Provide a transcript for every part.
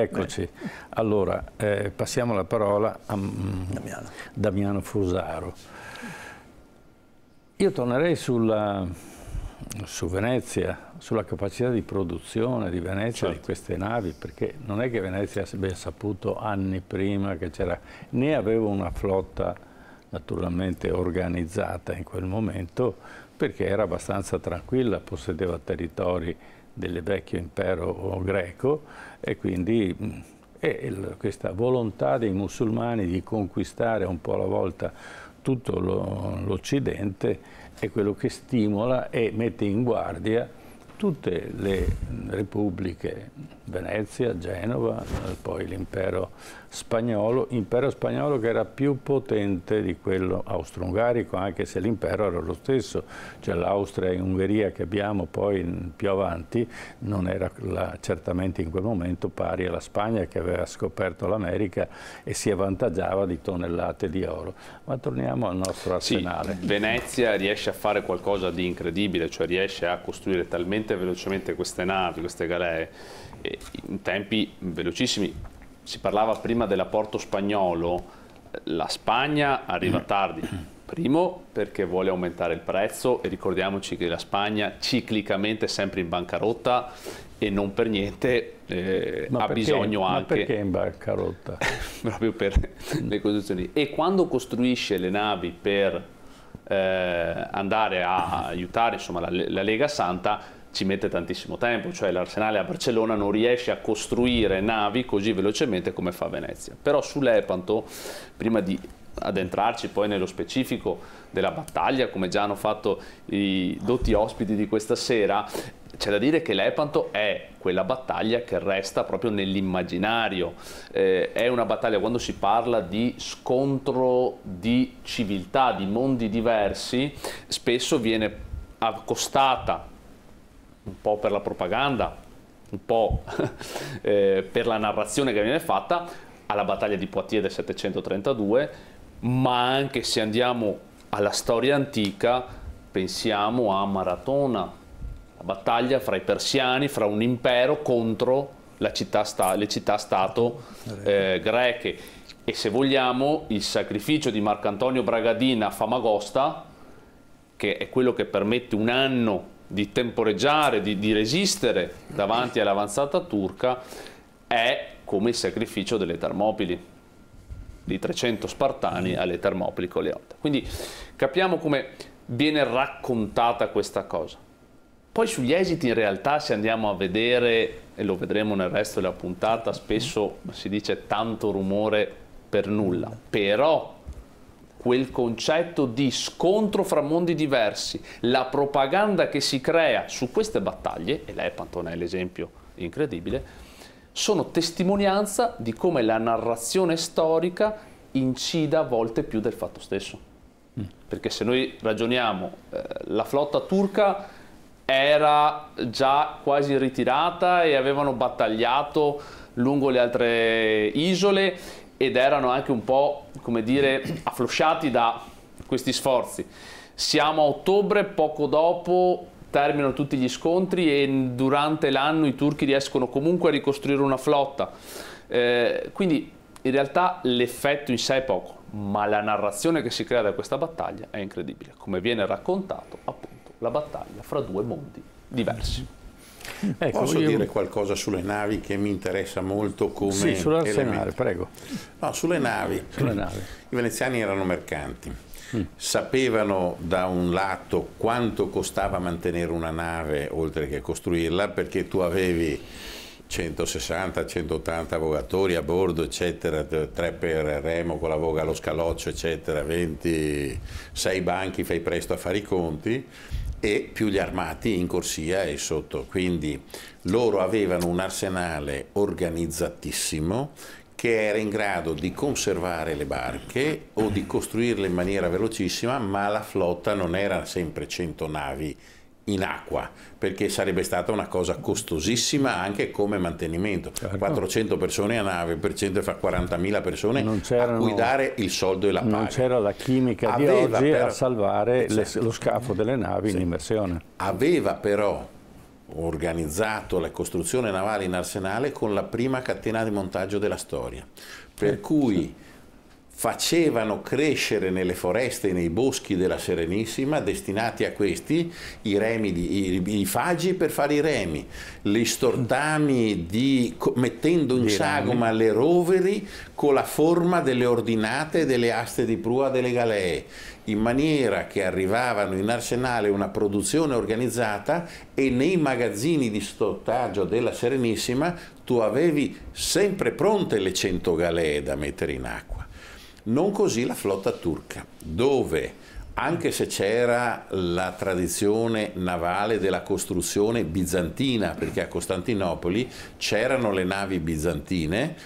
Eccoci. Allora, eh, passiamo la parola a mm, Damiano. Damiano Fusaro. Io tornerei sulla, su Venezia, sulla capacità di produzione di Venezia certo. di queste navi, perché non è che Venezia si abbia saputo anni prima che c'era, né aveva una flotta naturalmente organizzata in quel momento, perché era abbastanza tranquilla, possedeva territori del vecchio impero greco e quindi e mm, questa volontà dei musulmani di conquistare un po' alla volta tutto l'Occidente è quello che stimola e mette in guardia tutte le mm, repubbliche, Venezia, Genova, poi l'impero spagnolo, impero spagnolo che era più potente di quello austro-ungarico, anche se l'impero era lo stesso, cioè l'Austria e Ungheria che abbiamo poi più avanti non era la, certamente in quel momento pari alla Spagna che aveva scoperto l'America e si avvantaggiava di tonnellate di oro. Ma torniamo al nostro arsenale. Sì, Venezia riesce a fare qualcosa di incredibile, cioè riesce a costruire talmente velocemente queste navi, queste galee, in tempi velocissimi si parlava prima dell'apporto spagnolo, la Spagna arriva mm. tardi. Primo perché vuole aumentare il prezzo e ricordiamoci che la Spagna ciclicamente è sempre in bancarotta e non per niente eh, ha perché, bisogno anche... Ma perché in bancarotta? proprio per le costruzioni. E quando costruisce le navi per eh, andare a aiutare insomma, la, la Lega Santa, ci mette tantissimo tempo, cioè l'Arsenale a Barcellona non riesce a costruire navi così velocemente come fa Venezia. Però sull'Epanto, prima di addentrarci poi nello specifico della battaglia, come già hanno fatto i dotti ospiti di questa sera, c'è da dire che l'Epanto è quella battaglia che resta proprio nell'immaginario, eh, è una battaglia quando si parla di scontro di civiltà, di mondi diversi, spesso viene accostata un po' per la propaganda, un po' eh, per la narrazione che viene fatta, alla battaglia di Poitiers del 732, ma anche se andiamo alla storia antica, pensiamo a Maratona, la battaglia fra i persiani, fra un impero contro città sta, le città-stato eh, greche. E se vogliamo, il sacrificio di Marcantonio Bragadina a Famagosta, che è quello che permette un anno di temporeggiare, di, di resistere davanti all'avanzata turca è come il sacrificio delle Termopili, di 300 spartani alle Termopili con Leonte. Quindi capiamo come viene raccontata questa cosa. Poi sugli esiti in realtà se andiamo a vedere, e lo vedremo nel resto della puntata, spesso si dice tanto rumore per nulla, però quel concetto di scontro fra mondi diversi, la propaganda che si crea su queste battaglie, e lei Pantone è l'esempio incredibile, sono testimonianza di come la narrazione storica incida a volte più del fatto stesso. Mm. Perché se noi ragioniamo, eh, la flotta turca era già quasi ritirata e avevano battagliato lungo le altre isole ed erano anche un po' come dire, afflosciati da questi sforzi. Siamo a ottobre, poco dopo terminano tutti gli scontri e durante l'anno i turchi riescono comunque a ricostruire una flotta. Eh, quindi in realtà l'effetto in sé è poco, ma la narrazione che si crea da questa battaglia è incredibile, come viene raccontato appunto la battaglia fra due mondi diversi. Ecco, Posso io... dire qualcosa sulle navi che mi interessa molto come Sì, sull'arsenale, prego. No, sulle navi. sulle navi. I veneziani erano mercanti. Mm. Sapevano da un lato quanto costava mantenere una nave oltre che costruirla perché tu avevi 160-180 vogatori a bordo, eccetera, 3 per remo con la voga allo scaloccio, eccetera, 26 banchi, fai presto a fare i conti e più gli armati in corsia e sotto. Quindi loro avevano un arsenale organizzatissimo che era in grado di conservare le barche o di costruirle in maniera velocissima, ma la flotta non era sempre 100 navi in acqua perché sarebbe stata una cosa costosissima anche come mantenimento certo. 400 persone a nave per 100 fa 40.000 persone a cui dare il soldo e la paga non c'era la chimica aveva di oggi però, a salvare certo. le, esatto. lo scafo delle navi certo. in immersione aveva però organizzato la costruzione navale in arsenale con la prima catena di montaggio della storia per eh, cui facevano crescere nelle foreste e nei boschi della Serenissima, destinati a questi, i, remi di, i, i fagi per fare i remi, gli stortami di, mettendo in sagoma le roveri con la forma delle ordinate delle aste di prua delle galee, in maniera che arrivavano in arsenale una produzione organizzata e nei magazzini di stortaggio della Serenissima tu avevi sempre pronte le 100 galee da mettere in acqua. Non così la flotta turca, dove anche se c'era la tradizione navale della costruzione bizantina, perché a Costantinopoli c'erano le navi bizantine,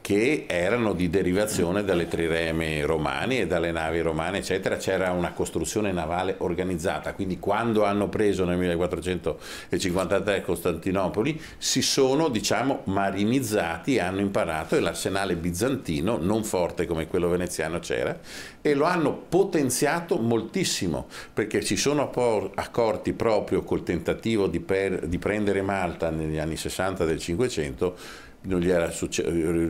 che erano di derivazione dalle trireme romane e dalle navi romane, eccetera, c'era una costruzione navale organizzata, quindi quando hanno preso nel 1453 Costantinopoli si sono, diciamo, marinizzati, hanno imparato e l'arsenale bizantino, non forte come quello veneziano c'era, e lo hanno potenziato moltissimo, perché si sono accorti proprio col tentativo di, di prendere Malta negli anni 60 del 500 non, era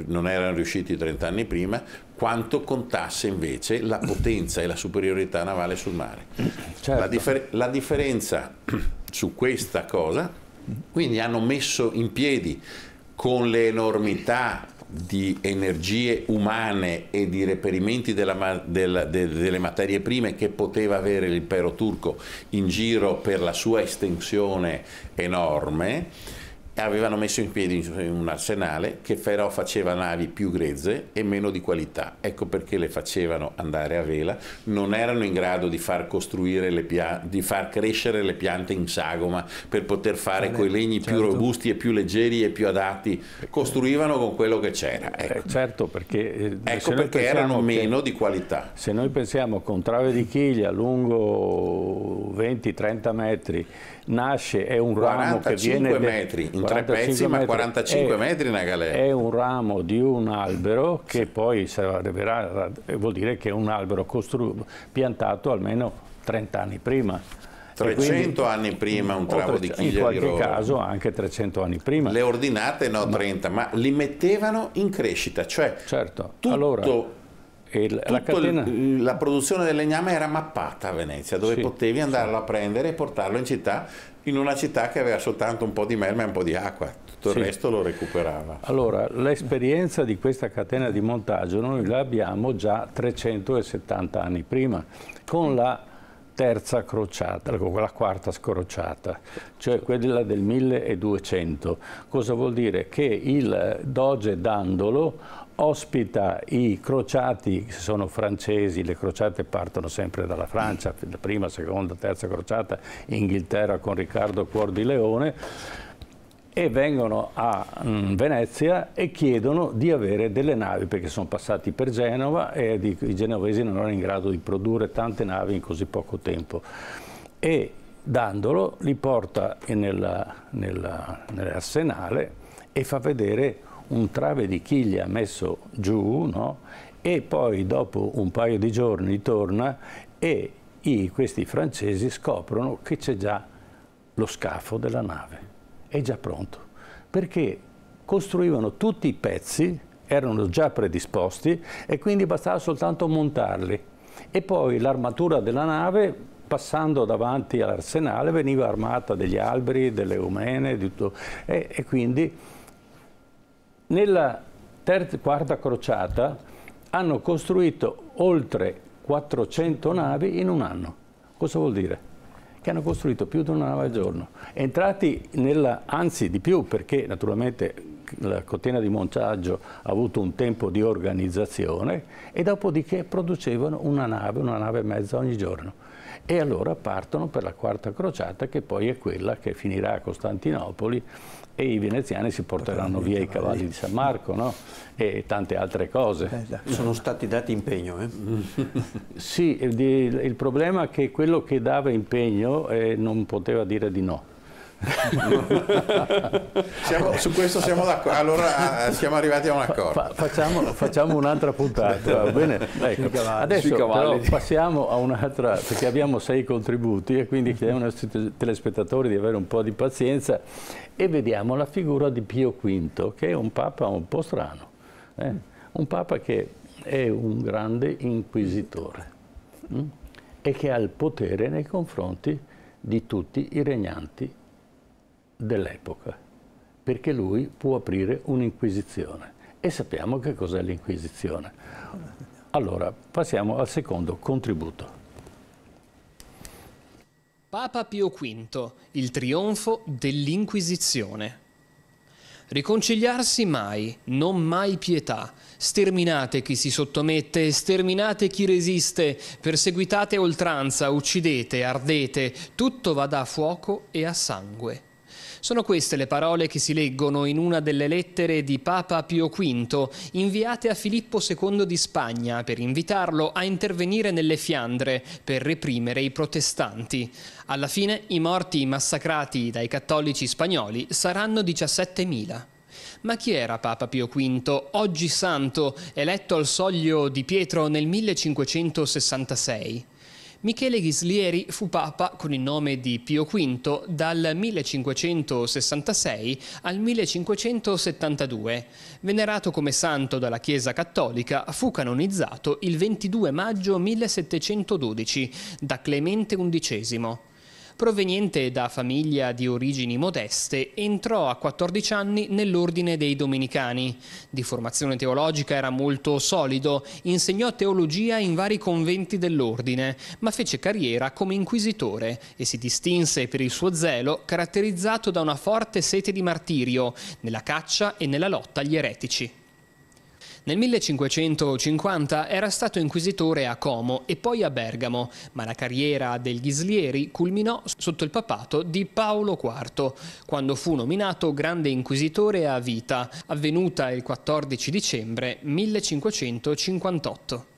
non erano riusciti 30 anni prima, quanto contasse invece la potenza e la superiorità navale sul mare. Certo. La, differ la differenza su questa cosa, quindi hanno messo in piedi con le enormità di energie umane e di reperimenti della, della, de, delle materie prime che poteva avere l'impero turco in giro per la sua estensione enorme, avevano messo in piedi un arsenale che però faceva navi più grezze e meno di qualità. Ecco perché le facevano andare a vela, non erano in grado di far, costruire le di far crescere le piante in sagoma per poter fare certo, quei legni certo. più robusti e più leggeri e più adatti. Costruivano con quello che c'era. Eh, ecco. Eh, certo, perché, eh, ecco perché erano meno di qualità. Se noi pensiamo con trave di chiglia lungo 20-30 metri nasce, è un ramo che viene... 45 metri, in tre pezzi, metri, ma 45 è, metri una galera. È un ramo di un albero che poi arriverà, eh, vuol dire che è un albero piantato almeno 30 anni prima. 300 quindi, anni prima un travo di chiglia in qualche di caso anche 300 anni prima le ordinate no 30 ma, ma li mettevano in crescita cioè certo. tutto allora, il, la, catena... il, la, produzione del legname era mappata a Venezia, dove sì, potevi andarlo sì. a prendere e portarlo in città, in una città che aveva soltanto un po' di merma e un po' di acqua, tutto il resto lo recuperava. Allora, l'esperienza di questa catena di montaggio noi l'abbiamo già 370 anni prima, con la terza crociata, la quarta scrociata, cioè quella del 1200. Cosa vuol dire? Che il doge Dandolo ospita i crociati, che sono francesi, le crociate partono sempre dalla Francia, la prima, seconda, terza crociata, Inghilterra con Riccardo Cuor di Leone, e vengono a mm, Venezia e chiedono di avere delle navi perché sono passati per Genova e i genovesi non erano in grado di produrre tante navi in così poco tempo e dandolo li porta nell'arsenale nella, nell e fa vedere un trave di chiglia messo giù no? e poi dopo un paio di giorni torna e i, questi francesi scoprono che c'è già lo scafo della nave, è già pronto, perché costruivano tutti i pezzi, erano già predisposti e quindi bastava soltanto montarli e poi l'armatura della nave passando davanti all'arsenale veniva armata degli alberi, delle umene, di tutto e, e quindi nella terza, quarta crociata hanno costruito oltre 400 navi in un anno. Cosa vuol dire? Che hanno costruito più di una nave al giorno. Entrati nella, anzi di più, perché naturalmente la catena di montaggio ha avuto un tempo di organizzazione e dopodiché producevano una nave, una nave e mezza ogni giorno. E allora partono per la quarta crociata che poi è quella che finirà a Costantinopoli e i veneziani si porteranno via i cavalli di San Marco no? e tante altre cose. Eh, sono stati dati impegno. Eh? sì, il, problema è che quello che dava impegno eh, non poteva dire di no siamo, su questo siamo d'accordo. Allora eh, siamo arrivati a un accordo. Fa, facciamo, facciamo, un'altra puntata. Ecco. Adesso però, passiamo a un'altra, perché abbiamo sei contributi e quindi chiediamo ai nostri telespettatori di avere un po' di pazienza e vediamo la figura di Pio V, che è un papa un po' strano. Eh? Un papa che è un grande inquisitore mh? Mm? e che ha il potere nei confronti di tutti i regnanti dell'epoca, perché lui può aprire un'inquisizione e sappiamo che cos'è l'inquisizione. Allora, passiamo al secondo contributo. Papa Pio V, il trionfo dell'Inquisizione. Riconciliarsi mai, non mai pietà. Sterminate chi si sottomette, sterminate chi resiste, perseguitate oltranza, uccidete, ardete, tutto vada a fuoco e a sangue. Sono queste le parole che si leggono in una delle lettere di Papa Pio V, inviate a Filippo II di Spagna per invitarlo a intervenire nelle Fiandre per reprimere i protestanti. Alla fine i morti massacrati dai cattolici spagnoli saranno 17.000. Ma chi era Papa Pio V, oggi santo, eletto al soglio di Pietro nel 1566? Michele Ghislieri fu papa con il nome di Pio V dal 1566 al 1572. Venerato come santo dalla Chiesa cattolica, fu canonizzato il 22 maggio 1712 da Clemente XI. Proveniente da famiglia di origini modeste, entrò a 14 anni nell'ordine dei Domenicani. Di formazione teologica era molto solido, insegnò teologia in vari conventi dell'ordine, ma fece carriera come inquisitore e si distinse per il suo zelo caratterizzato da una forte sete di martirio, nella caccia e nella lotta agli eretici. Nel 1550 era stato inquisitore a Como e poi a Bergamo, ma la carriera del Ghislieri culminò sotto il papato di Paolo IV, quando fu nominato grande inquisitore a vita, avvenuta il 14 dicembre 1558.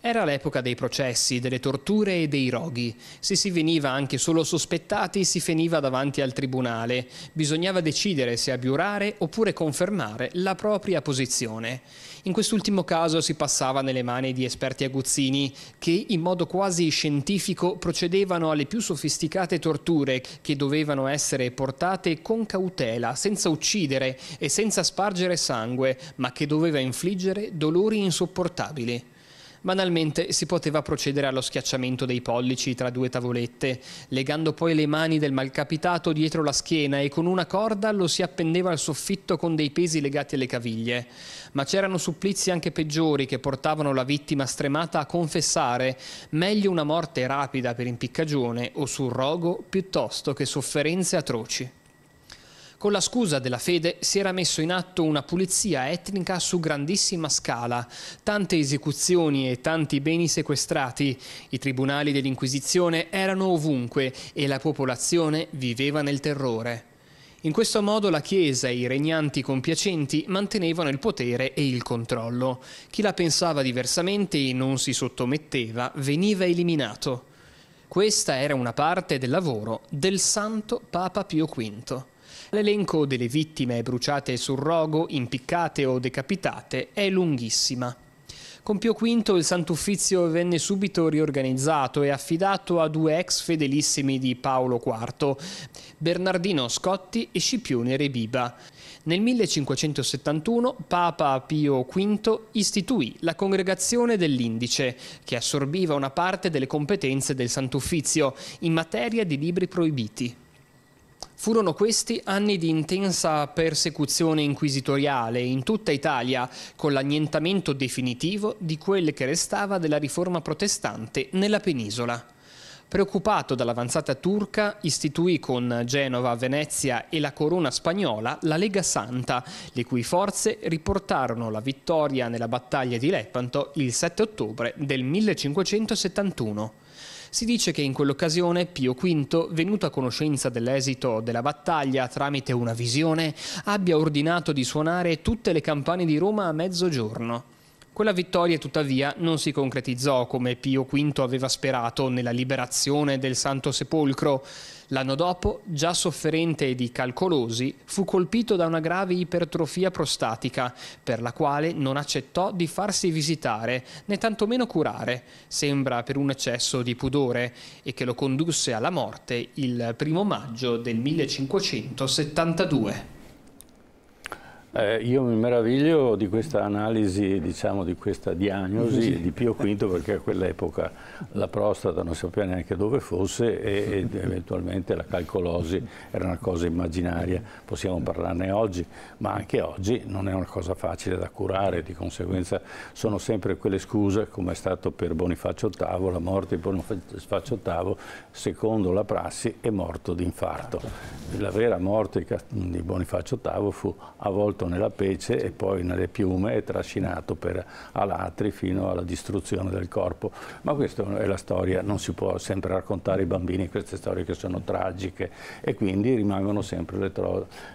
Era l'epoca dei processi, delle torture e dei roghi. Se si veniva anche solo sospettati, si finiva davanti al tribunale. Bisognava decidere se abiurare oppure confermare la propria posizione. In quest'ultimo caso si passava nelle mani di esperti aguzzini che in modo quasi scientifico procedevano alle più sofisticate torture che dovevano essere portate con cautela, senza uccidere e senza spargere sangue, ma che doveva infliggere dolori insopportabili. Banalmente si poteva procedere allo schiacciamento dei pollici tra due tavolette, legando poi le mani del malcapitato dietro la schiena e con una corda lo si appendeva al soffitto con dei pesi legati alle caviglie. Ma c'erano supplizi anche peggiori che portavano la vittima stremata a confessare meglio una morte rapida per impiccagione o sul rogo piuttosto che sofferenze atroci. Con la scusa della fede si era messo in atto una pulizia etnica su grandissima scala, tante esecuzioni e tanti beni sequestrati, i tribunali dell'Inquisizione erano ovunque e la popolazione viveva nel terrore. In questo modo la Chiesa e i regnanti compiacenti mantenevano il potere e il controllo. Chi la pensava diversamente e non si sottometteva veniva eliminato. Questa era una parte del lavoro del santo Papa Pio V. L'elenco delle vittime bruciate sul rogo, impiccate o decapitate è lunghissima. Con Pio V il Sant'Uffizio venne subito riorganizzato e affidato a due ex fedelissimi di Paolo IV, Bernardino Scotti e Scipione Rebiba. Nel 1571 Papa Pio V istituì la Congregazione dell'Indice, che assorbiva una parte delle competenze del Sant'Uffizio in materia di libri proibiti. Furono questi anni di intensa persecuzione inquisitoriale in tutta Italia, con l'annientamento definitivo di quel che restava della riforma protestante nella penisola. Preoccupato dall'avanzata turca, istituì con Genova, Venezia e la corona spagnola la Lega Santa, le cui forze riportarono la vittoria nella battaglia di Lepanto il 7 ottobre del 1571. Si dice che in quell'occasione Pio V, venuto a conoscenza dell'esito della battaglia tramite una visione, abbia ordinato di suonare tutte le campane di Roma a mezzogiorno. Quella vittoria tuttavia non si concretizzò come Pio V aveva sperato nella liberazione del Santo Sepolcro. L'anno dopo, già sofferente di calcolosi, fu colpito da una grave ipertrofia prostatica, per la quale non accettò di farsi visitare né tantomeno curare, sembra per un eccesso di pudore, e che lo condusse alla morte il primo maggio del 1572. Eh, io mi meraviglio di questa analisi, diciamo di questa diagnosi di Pio V perché a quell'epoca la prostata non sapeva neanche dove fosse e, ed eventualmente la calcolosi era una cosa immaginaria, possiamo parlarne oggi, ma anche oggi non è una cosa facile da curare, di conseguenza sono sempre quelle scuse come è stato per Bonifacio VIII, la morte di Bonifacio VIII secondo la prassi è morto di infarto. La vera morte di Bonifacio VIII fu a volte sepolto nella pece e poi nelle piume e trascinato per alatri fino alla distruzione del corpo. Ma questa è la storia, non si può sempre raccontare ai bambini queste storie che sono tragiche e quindi rimangono sempre le,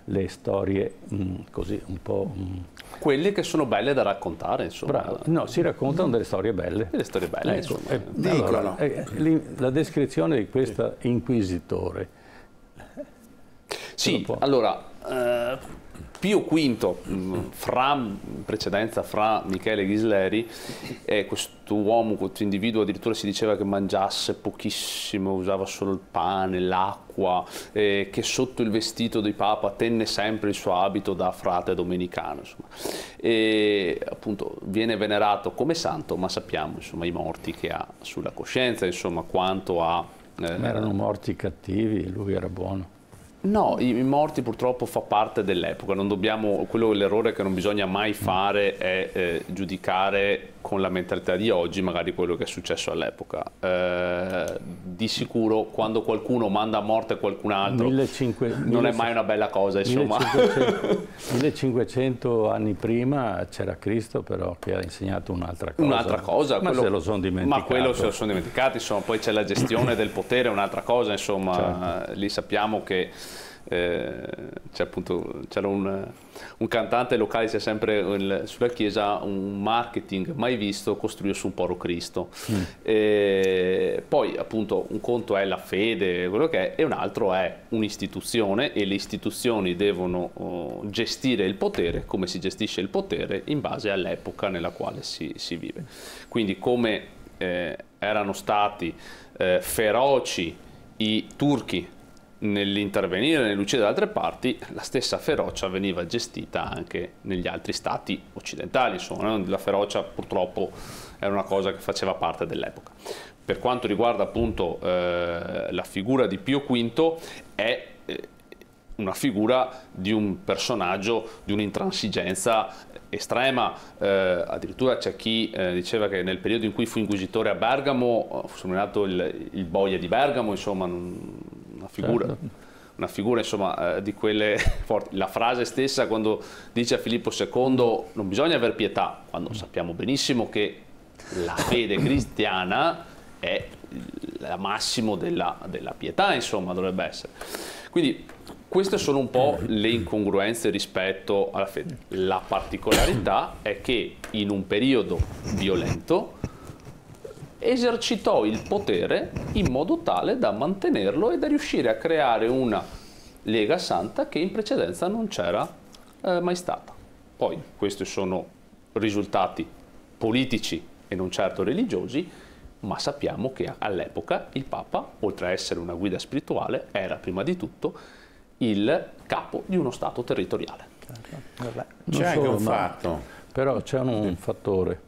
le storie mh, mm, così un po'... Mh. Mm. Quelle che sono belle da raccontare, insomma. Bravo. No, si raccontano delle storie belle. Delle storie belle, eh, insomma. Eh, allora, eh, la descrizione di questo inquisitore. Sì, allora... Eh, Pio V, mm, fra, mm, in precedenza fra Michele Ghisleri, eh, questo uomo, questo individuo addirittura si diceva che mangiasse pochissimo, usava solo il pane, l'acqua, eh, che sotto il vestito di Papa tenne sempre il suo abito da frate domenicano. Insomma. E appunto viene venerato come santo, ma sappiamo insomma, i morti che ha sulla coscienza, insomma, quanto ha... Eh, erano morti cattivi, lui era buono. No, i, i morti purtroppo fa parte dell'epoca, quello l'errore che non bisogna mai fare è eh, giudicare con la mentalità di oggi magari quello che è successo all'epoca. Eh, di sicuro quando qualcuno manda a morte qualcun altro 1500, non è mai una bella cosa, insomma. 1500, 1500 anni prima c'era Cristo però che ha insegnato un'altra cosa. Un'altra cosa, ma quello, se lo sono dimenticato. Ma quello se lo sono dimenticati, insomma, poi c'è la gestione del potere, un'altra cosa, insomma, certo. lì sappiamo che eh, c'è appunto, c'era un, un, cantante locale, c'è sempre il, sulla chiesa un marketing mai visto costruito su un poro Cristo. Mm. E poi appunto un conto è la fede, quello che è, e un altro è un'istituzione e le istituzioni devono oh, gestire il potere, come si gestisce il potere in base all'epoca nella quale si, si vive. Quindi come eh, erano stati eh, feroci i turchi nell'intervenire nell'uccidere altre parti, la stessa ferocia veniva gestita anche negli altri stati occidentali, insomma, la ferocia purtroppo era una cosa che faceva parte dell'epoca. Per quanto riguarda appunto eh, la figura di Pio V, è eh, una figura di un personaggio di un'intransigenza estrema, eh, addirittura c'è chi eh, diceva che nel periodo in cui fu inquisitore a Bergamo, eh, fu nominato il, il boia di Bergamo, insomma, non, una figura. Certo una figura insomma, eh, di quelle forti. La frase stessa quando dice a Filippo II non bisogna avere pietà, quando sappiamo benissimo che la fede cristiana è la massimo della, della pietà, insomma, dovrebbe essere. Quindi queste sono un po' le incongruenze rispetto alla fede. La particolarità è che in un periodo violento esercitò il potere in modo tale da mantenerlo e da riuscire a creare una Lega Santa che in precedenza non c'era eh, mai stata. Poi questi sono risultati politici e non certo religiosi, ma sappiamo che all'epoca il Papa, oltre a essere una guida spirituale, era prima di tutto il capo di uno Stato territoriale. Certo. C'è anche un fatto. Però c'è un fattore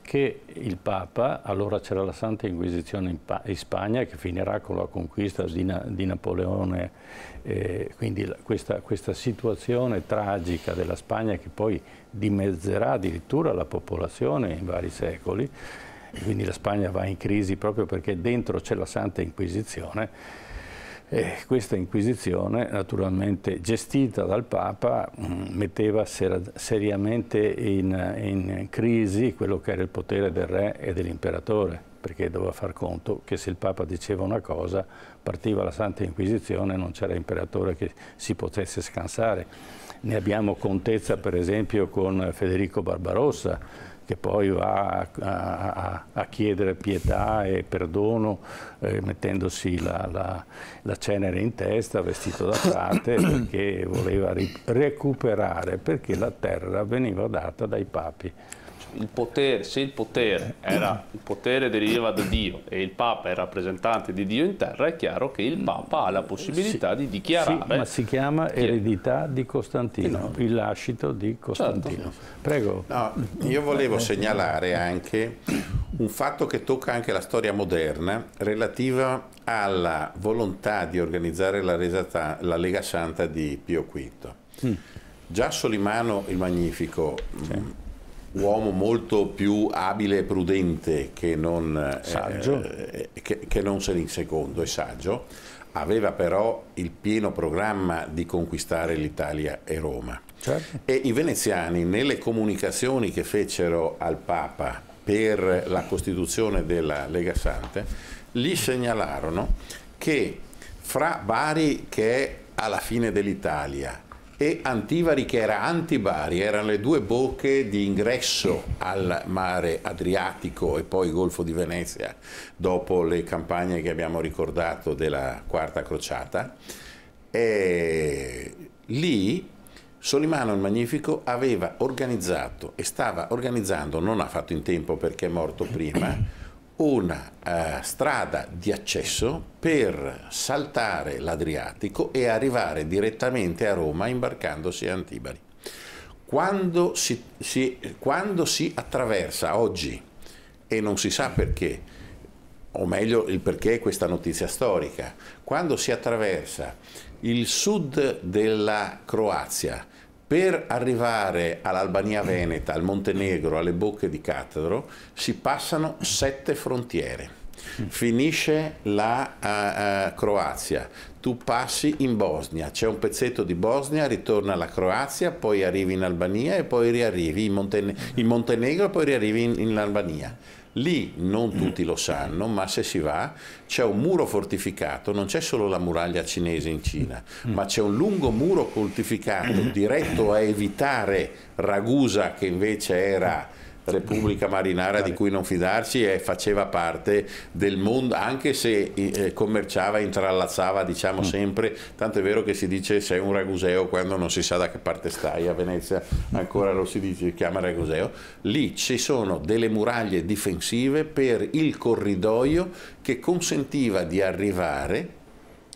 che il Papa, allora c'era la Santa Inquisizione in, in, Spagna che finirà con la conquista di, Na di Napoleone, eh, quindi la, questa, questa, situazione tragica della Spagna che poi dimezzerà addirittura la popolazione in vari secoli, e quindi la Spagna va in crisi proprio perché dentro c'è la Santa Inquisizione, e questa Inquisizione, naturalmente gestita dal Papa, mm, metteva seriamente in, in crisi quello che era il potere del re e dell'imperatore perché doveva far conto che se il Papa diceva una cosa partiva la Santa Inquisizione e non c'era imperatore che si potesse scansare. Ne abbiamo contezza per esempio con Federico Barbarossa, che poi va a, a, a chiedere pietà e perdono eh, mettendosi la, la, la, cenere in testa, vestito da frate, perché voleva recuperare, perché la terra veniva data dai papi il potere, se il potere, era, il potere deriva da Dio e il Papa è rappresentante di Dio in terra, è chiaro che il Papa ha la possibilità sì, di dichiarare... Sì, ma si chiama eredità di Costantino, il lascito di certo. Costantino. Certo. Prego. No, io volevo segnalare anche un fatto che tocca anche la storia moderna relativa alla volontà di organizzare la, resata, la Lega Santa di Pio V. Mm. Già Solimano il Magnifico sì. Mm, uomo molto più abile e prudente che non, eh, saggio. Eh, che, che non se ne secondo e saggio, aveva però il pieno programma di conquistare l'Italia e Roma. Certo. E i veneziani nelle comunicazioni che fecero al Papa per la costituzione della Lega Sante gli segnalarono che fra Bari che è alla fine dell'Italia e Antivari che era Antibari, erano le due bocche di ingresso al mare Adriatico e poi Golfo di Venezia dopo le campagne che abbiamo ricordato della Quarta Crociata. E lì Solimano il Magnifico aveva organizzato e stava organizzando, non ha fatto in tempo perché è morto prima, una eh, strada di accesso per saltare l'Adriatico e arrivare direttamente a Roma imbarcandosi a Antibari. Quando si, si, quando si attraversa oggi, e non si sa perché, o meglio il perché è questa notizia storica, quando si attraversa il sud della Croazia per arrivare all'Albania Veneta, al Montenegro, alle bocche di Cattedro, si passano sette frontiere. Finisce la uh, uh, Croazia, tu passi in Bosnia, c'è un pezzetto di Bosnia, ritorna alla Croazia, poi arrivi in Albania e poi riarrivi in, Monten in Montenegro e poi riarrivi in, in Albania Lì non tutti lo sanno, ma se si va c'è un muro fortificato, non c'è solo la muraglia cinese in Cina, mm. ma c'è un lungo muro fortificato diretto a evitare Ragusa che invece era Repubblica Marinara di cui non fidarci e faceva parte del mondo, anche se eh, commerciava, intrallazzava, diciamo mm. sempre, tanto è vero che si dice sei un raguseo quando non si sa da che parte stai, a Venezia ancora lo si dice, si chiama raguseo, lì ci sono delle muraglie difensive per il corridoio che consentiva di arrivare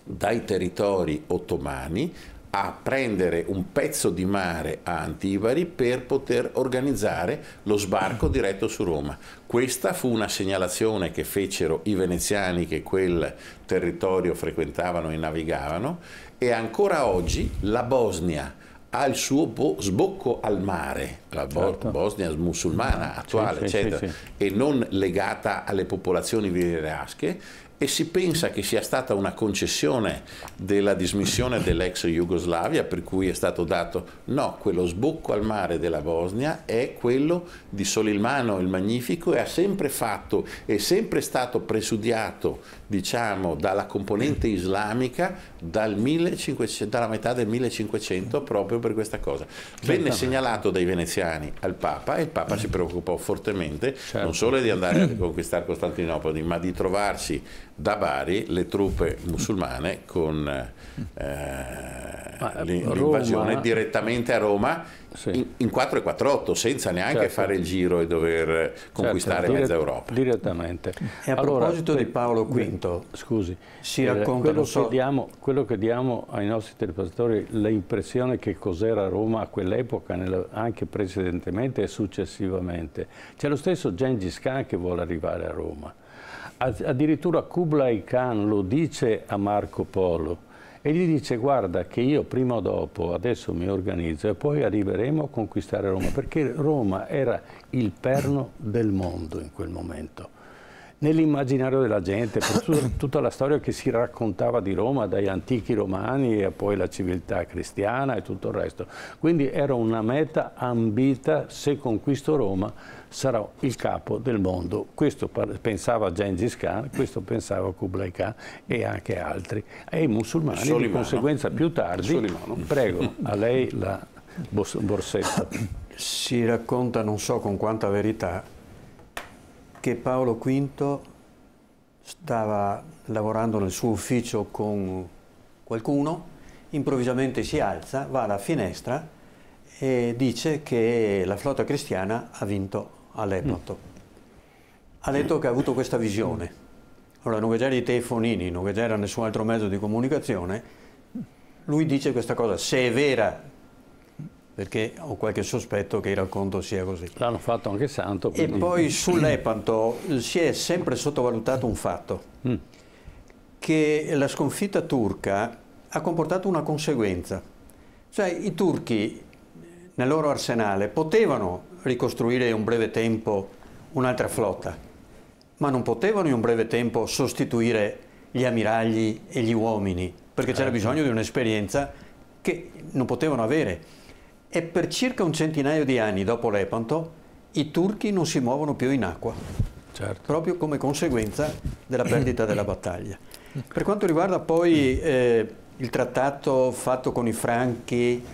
dai territori ottomani a prendere un pezzo di mare a Antibari per poter organizzare lo sbarco diretto su Roma. Questa fu una segnalazione che fecero i veneziani che quel territorio frequentavano e navigavano e ancora oggi la Bosnia ha il suo sbocco al mare, la Bo certo. Bosnia musulmana attuale, sì, eccetera, sì, sì, e non legata alle popolazioni vireasche, e si pensa che sia stata una concessione della dismissione dell'ex Jugoslavia per cui è stato dato no, quello sbocco al mare della Bosnia è quello di Solimano il Magnifico e ha sempre fatto, è sempre stato presudiato diciamo, dalla componente islamica dal 1500, dalla metà del 1500 proprio per questa cosa. Venne segnalato dai veneziani al Papa e il Papa si preoccupò fortemente certo. non solo di andare a conquistare Costantinopoli, ma di trovarsi da Bari le truppe musulmane con eh, eh, eh l'invasione Roma... direttamente a Roma sì. in, in 448 senza neanche certo. fare il giro e dover conquistare certo, mezza Europa. Direttamente. E a allora, proposito per, di eh, Paolo V, scusi, si eh, racconta, quello, so... che diamo, quello che diamo ai nostri telespettatori l'impressione che cos'era Roma a quell'epoca, anche precedentemente e successivamente. C'è lo stesso Gengis Khan che vuole arrivare a Roma. Addirittura Kublai Khan lo dice a Marco Polo e gli dice guarda che io prima o dopo adesso mi organizzo e poi arriveremo a conquistare Roma perché Roma era il perno del mondo in quel momento nell'immaginario della gente, per tutta la storia che si raccontava di Roma, dagli antichi romani e poi la civiltà cristiana e tutto il resto. Quindi era una meta ambita, se conquisto Roma sarò il capo del mondo. Questo pensava Gengis Khan, questo pensava Kublai Khan e anche altri. E i musulmani di conseguenza più tardi, prego, a lei la borsetta. Si racconta, non so con quanta verità, che Paolo V stava lavorando nel suo ufficio con qualcuno, improvvisamente si alza, va alla finestra e dice che la flotta cristiana ha vinto all'Epato. Mm. Ha detto che ha avuto questa visione. Allora, non che c'erano i telefonini, non che c'era nessun altro mezzo di comunicazione, lui dice questa cosa, se è vera perché ho qualche sospetto che il racconto sia così. L'hanno fatto anche Santo. Quindi... E poi sull'Epanto si è sempre sottovalutato un fatto, mm. che la sconfitta turca ha comportato una conseguenza. Cioè i turchi nel loro arsenale potevano ricostruire in un breve tempo un'altra flotta, ma non potevano in un breve tempo sostituire gli ammiragli e gli uomini, perché c'era certo. bisogno di un'esperienza che non potevano avere e per circa un centinaio di anni dopo Lepanto i turchi non si muovono più in acqua, certo. proprio come conseguenza della perdita della battaglia. Per quanto riguarda poi eh, il trattato fatto con i franchi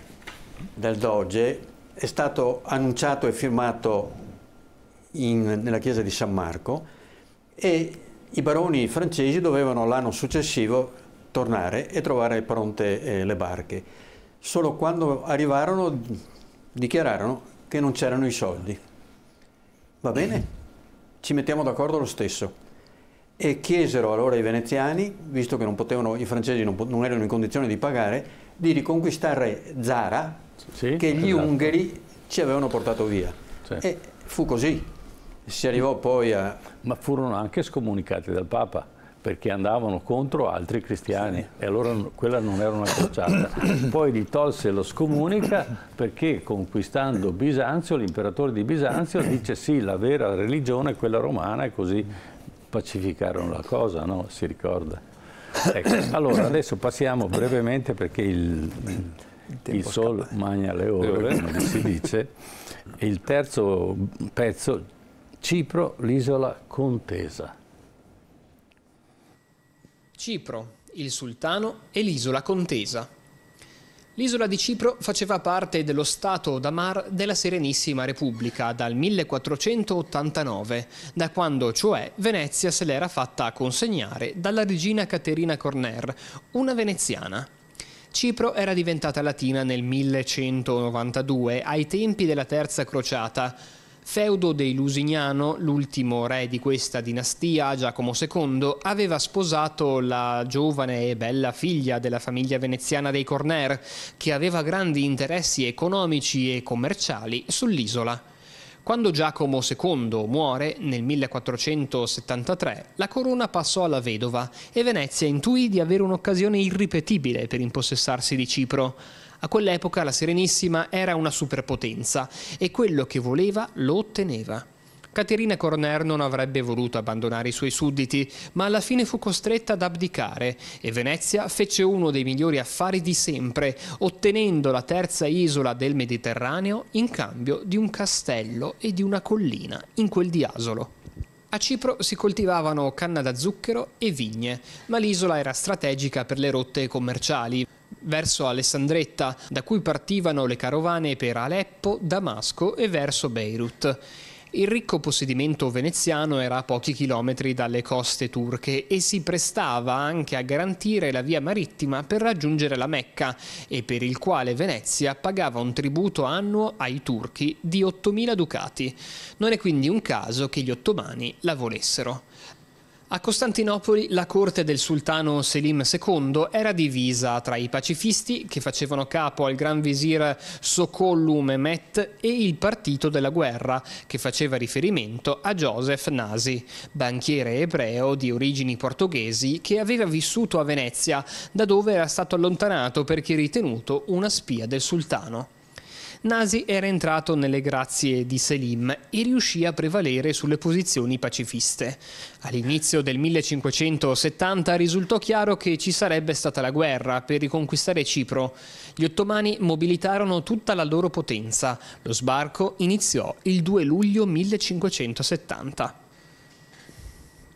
del Doge, è stato annunciato e firmato in, nella chiesa di San Marco e i baroni francesi dovevano l'anno successivo tornare e trovare pronte eh, le barche. Solo quando arrivarono dichiararono che non c'erano i soldi. Va bene? Ci mettiamo d'accordo lo stesso. E chiesero allora ai veneziani, visto che potevano, i francesi non, non, erano in condizione di pagare, di riconquistare Zara sì, che gli esatto. ungheri ci avevano portato via. Sì. E fu così. Si arrivò poi a... Ma furono anche scomunicati dal Papa perché andavano contro altri cristiani sì. e allora quella non era una crociata. Poi li tolse lo scomunica perché conquistando Bisanzio, l'imperatore di Bisanzio dice sì, la vera religione è quella romana e così pacificarono la cosa, no? si ricorda. Ecco. Allora adesso passiamo brevemente perché il, il, il sol magna le ore, come si dice, il terzo pezzo, Cipro, l'isola contesa. Cipro, il sultano e l'isola contesa. L'isola di Cipro faceva parte dello Stato d'Amar della Serenissima Repubblica dal 1489, da quando cioè Venezia se l'era fatta consegnare dalla regina Caterina Corner, una veneziana. Cipro era diventata latina nel 1192, ai tempi della Terza Crociata, Feudo dei Lusignano, l'ultimo re di questa dinastia, Giacomo II, aveva sposato la giovane e bella figlia della famiglia veneziana dei Corner, che aveva grandi interessi economici e commerciali sull'isola. Quando Giacomo II muore nel 1473, la corona passò alla vedova e Venezia intuì di avere un'occasione irripetibile per impossessarsi di Cipro. A quell'epoca la Serenissima era una superpotenza e quello che voleva lo otteneva. Caterina Corner non avrebbe voluto abbandonare i suoi sudditi, ma alla fine fu costretta ad abdicare e Venezia fece uno dei migliori affari di sempre, ottenendo la terza isola del Mediterraneo in cambio di un castello e di una collina in quel di Asolo. A Cipro si coltivavano canna da zucchero e vigne, ma l'isola era strategica per le rotte commerciali verso Alessandretta, da cui partivano le carovane per Aleppo, Damasco e verso Beirut. Il ricco possedimento veneziano era a pochi chilometri dalle coste turche e si prestava anche a garantire la via marittima per raggiungere la Mecca e per il quale Venezia pagava un tributo annuo ai turchi di 8.000 ducati. Non è quindi un caso che gli ottomani la volessero. A Costantinopoli la corte del sultano Selim II era divisa tra i pacifisti che facevano capo al gran visir Sokollu Mehmet e il partito della guerra che faceva riferimento a Joseph Nasi, banchiere ebreo di origini portoghesi che aveva vissuto a Venezia da dove era stato allontanato perché ritenuto una spia del sultano. Nasi era entrato nelle grazie di Selim e riuscì a prevalere sulle posizioni pacifiste. All'inizio del 1570 risultò chiaro che ci sarebbe stata la guerra per riconquistare Cipro. Gli ottomani mobilitarono tutta la loro potenza. Lo sbarco iniziò il 2 luglio 1570.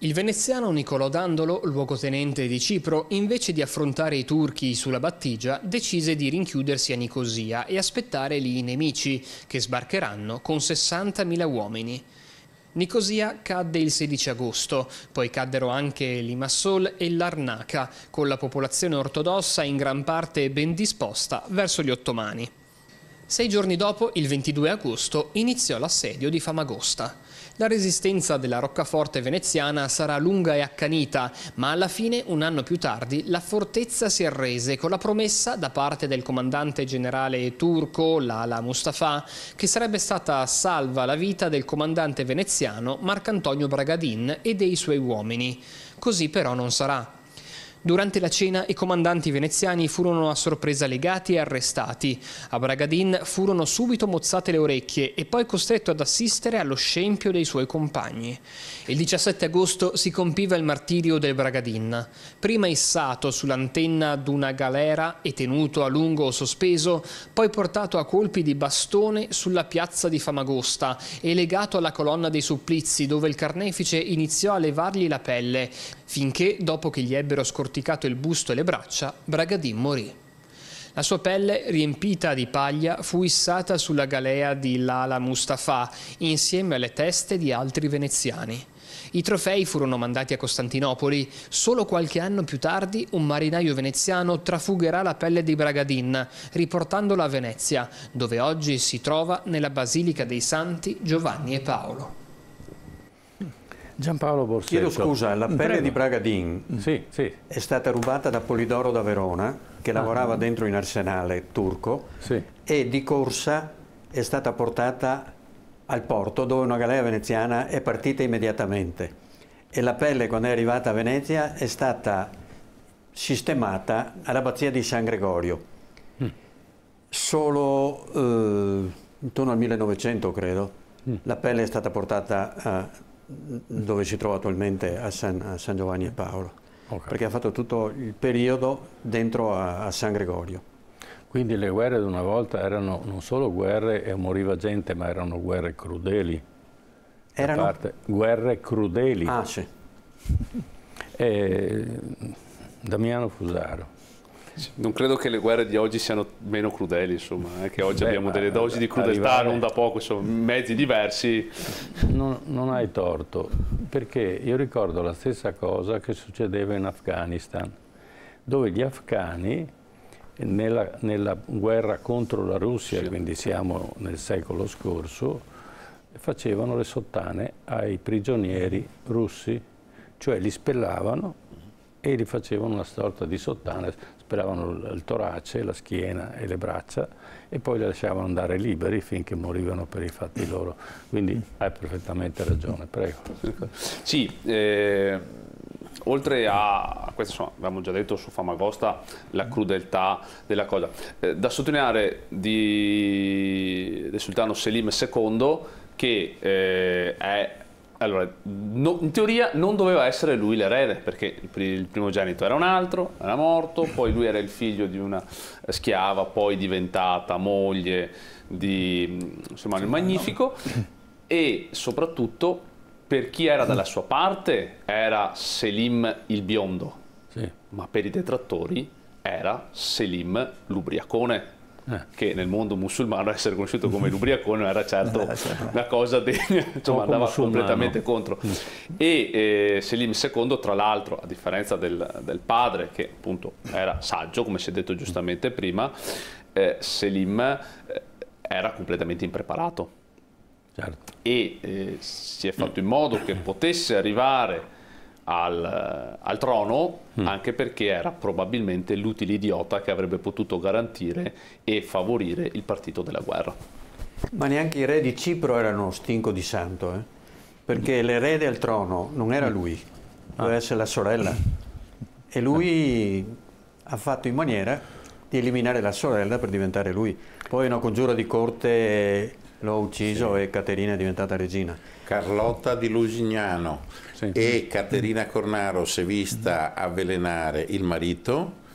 Il veneziano Niccolò Dandolo, luogotenente di Cipro, invece di affrontare i turchi sulla battigia, decise di rinchiudersi a Nicosia e aspettare lì i nemici, che sbarcheranno con 60.000 uomini. Nicosia cadde il 16 agosto, poi caddero anche Limassol e Larnaca, con la popolazione ortodossa in gran parte ben disposta verso gli ottomani. Sei giorni dopo, il 22 agosto, iniziò l'assedio di Famagosta. La resistenza della roccaforte veneziana sarà lunga e accanita, ma alla fine, un anno più tardi, la fortezza si arrese con la promessa da parte del comandante generale turco Lala Mustafa che sarebbe stata salva la vita del comandante veneziano Marcantonio Bragadin e dei suoi uomini. Così però non sarà. Durante la cena i comandanti veneziani furono a sorpresa legati e arrestati. A Bragadin furono subito mozzate le orecchie e poi costretto ad assistere allo scempio dei suoi compagni. Il 17 agosto si compiva il martirio del Bragadin. Prima issato sull'antenna d'una galera e tenuto a lungo sospeso, poi portato a colpi di bastone sulla piazza di Famagosta e legato alla colonna dei supplizi dove il carnefice iniziò a levargli la pelle, finché, dopo che gli ebbero scorticato il busto e le braccia, Bragadin morì. La sua pelle, riempita di paglia, fu issata sulla galea di Lala Mustafa, insieme alle teste di altri veneziani. I trofei furono mandati a Costantinopoli. Solo qualche anno più tardi un marinaio veneziano trafugherà la pelle di Bragadin, riportandola a Venezia, dove oggi si trova nella Basilica dei Santi Giovanni e Paolo. Giampaolo Borsetto. Chiedo scusa, la pelle Prego. di Bragadin sì, sì. è stata rubata da Polidoro da Verona, che ah. lavorava dentro in arsenale turco, sì. e di corsa è stata portata al porto dove una galea veneziana è partita immediatamente. E la pelle, quando è arrivata a Venezia, è stata sistemata all'abbazia di San Gregorio. Mm. Solo eh, intorno al 1900, credo, mm. la pelle è stata portata a dove si trova attualmente a San, a San Giovanni e Paolo, okay. perché ha fatto tutto il periodo dentro a, a San Gregorio. Quindi le guerre di una volta erano non solo guerre e moriva gente, ma erano guerre crudeli. Erano? Parte, guerre crudeli. Ah, sì. E Damiano Fusaro, non credo che le guerre di oggi siano meno crudeli, insomma, eh, che oggi Beh, abbiamo delle dosi di crudeltà arrivare... non da poco, insomma, mezzi diversi. Non, non hai torto, perché io ricordo la stessa cosa che succedeva in Afghanistan, dove gli afghani nella, nella, guerra contro la Russia, sì. quindi siamo nel secolo scorso, facevano le sottane ai prigionieri russi, cioè li spellavano e li facevano una sorta di sottana spelavano il torace, la schiena e le braccia e poi li lasciavano andare liberi finché morivano per i fatti loro. Quindi mm. hai perfettamente ragione, prego. Sì, eh, oltre a questo, insomma, abbiamo già detto su Famagosta, la crudeltà della cosa. Eh, da sottolineare di, del sultano Selim II che eh, è allora, no, in teoria non doveva essere lui l'erede, perché il primogenito era un altro, era morto, poi lui era il figlio di una schiava, poi diventata moglie di Somano il Magnifico, e soprattutto per chi era dalla sua parte era Selim il biondo, sì. ma per i detrattori era Selim l'ubriacone eh. che nel mondo musulmano essere conosciuto come l'ubriacone era certo, eh, certo. una cosa degna, insomma andava musulmano. completamente contro. Mm. E eh, Selim II, tra l'altro, a differenza del, del, padre, che appunto era saggio, come si è detto giustamente prima, eh, Selim eh, era completamente impreparato. Certo. E si è fatto in modo che potesse arrivare al, eh, al trono mm. anche perché era probabilmente l'utile idiota che avrebbe potuto garantire e favorire il partito della guerra. Ma neanche i re di Cipro erano stinco di santo, eh? perché mm. l'erede al trono non era mm. lui, ah. doveva ah. essere la sorella e lui ha fatto in maniera di eliminare la sorella per diventare lui. Poi una congiura di corte L'ho ucciso sì. e Caterina è diventata regina. Carlotta di Lusignano sì. e Caterina Cornaro si è vista avvelenare il marito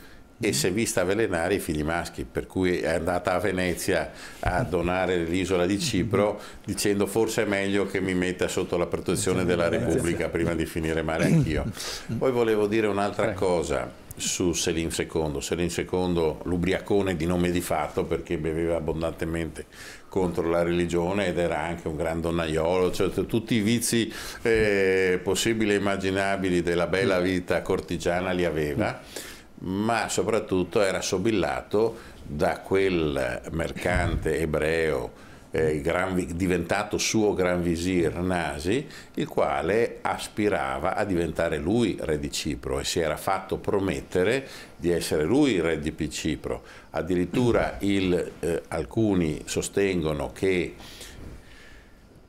e si è vista avvelenare i figli maschi, per cui è andata a Venezia a donare l'isola di Cipro dicendo forse è meglio che mi metta sotto la protezione della Repubblica prima di finire male anch'io. Poi volevo dire un'altra cosa su Selin II. Selin II, l'ubriacone di nome di fatto perché beveva abbondantemente contro la religione ed era anche un gran donnaiolo, cioè tutti i vizi eh, possibili e immaginabili della bella vita cortigiana li aveva, ma soprattutto era sobillato da quel mercante ebreo eh, gran, diventato suo gran visir Nasi, il quale aspirava a diventare lui re di Cipro e si era fatto promettere di essere lui re di Cipro. Addirittura il, eh, alcuni sostengono che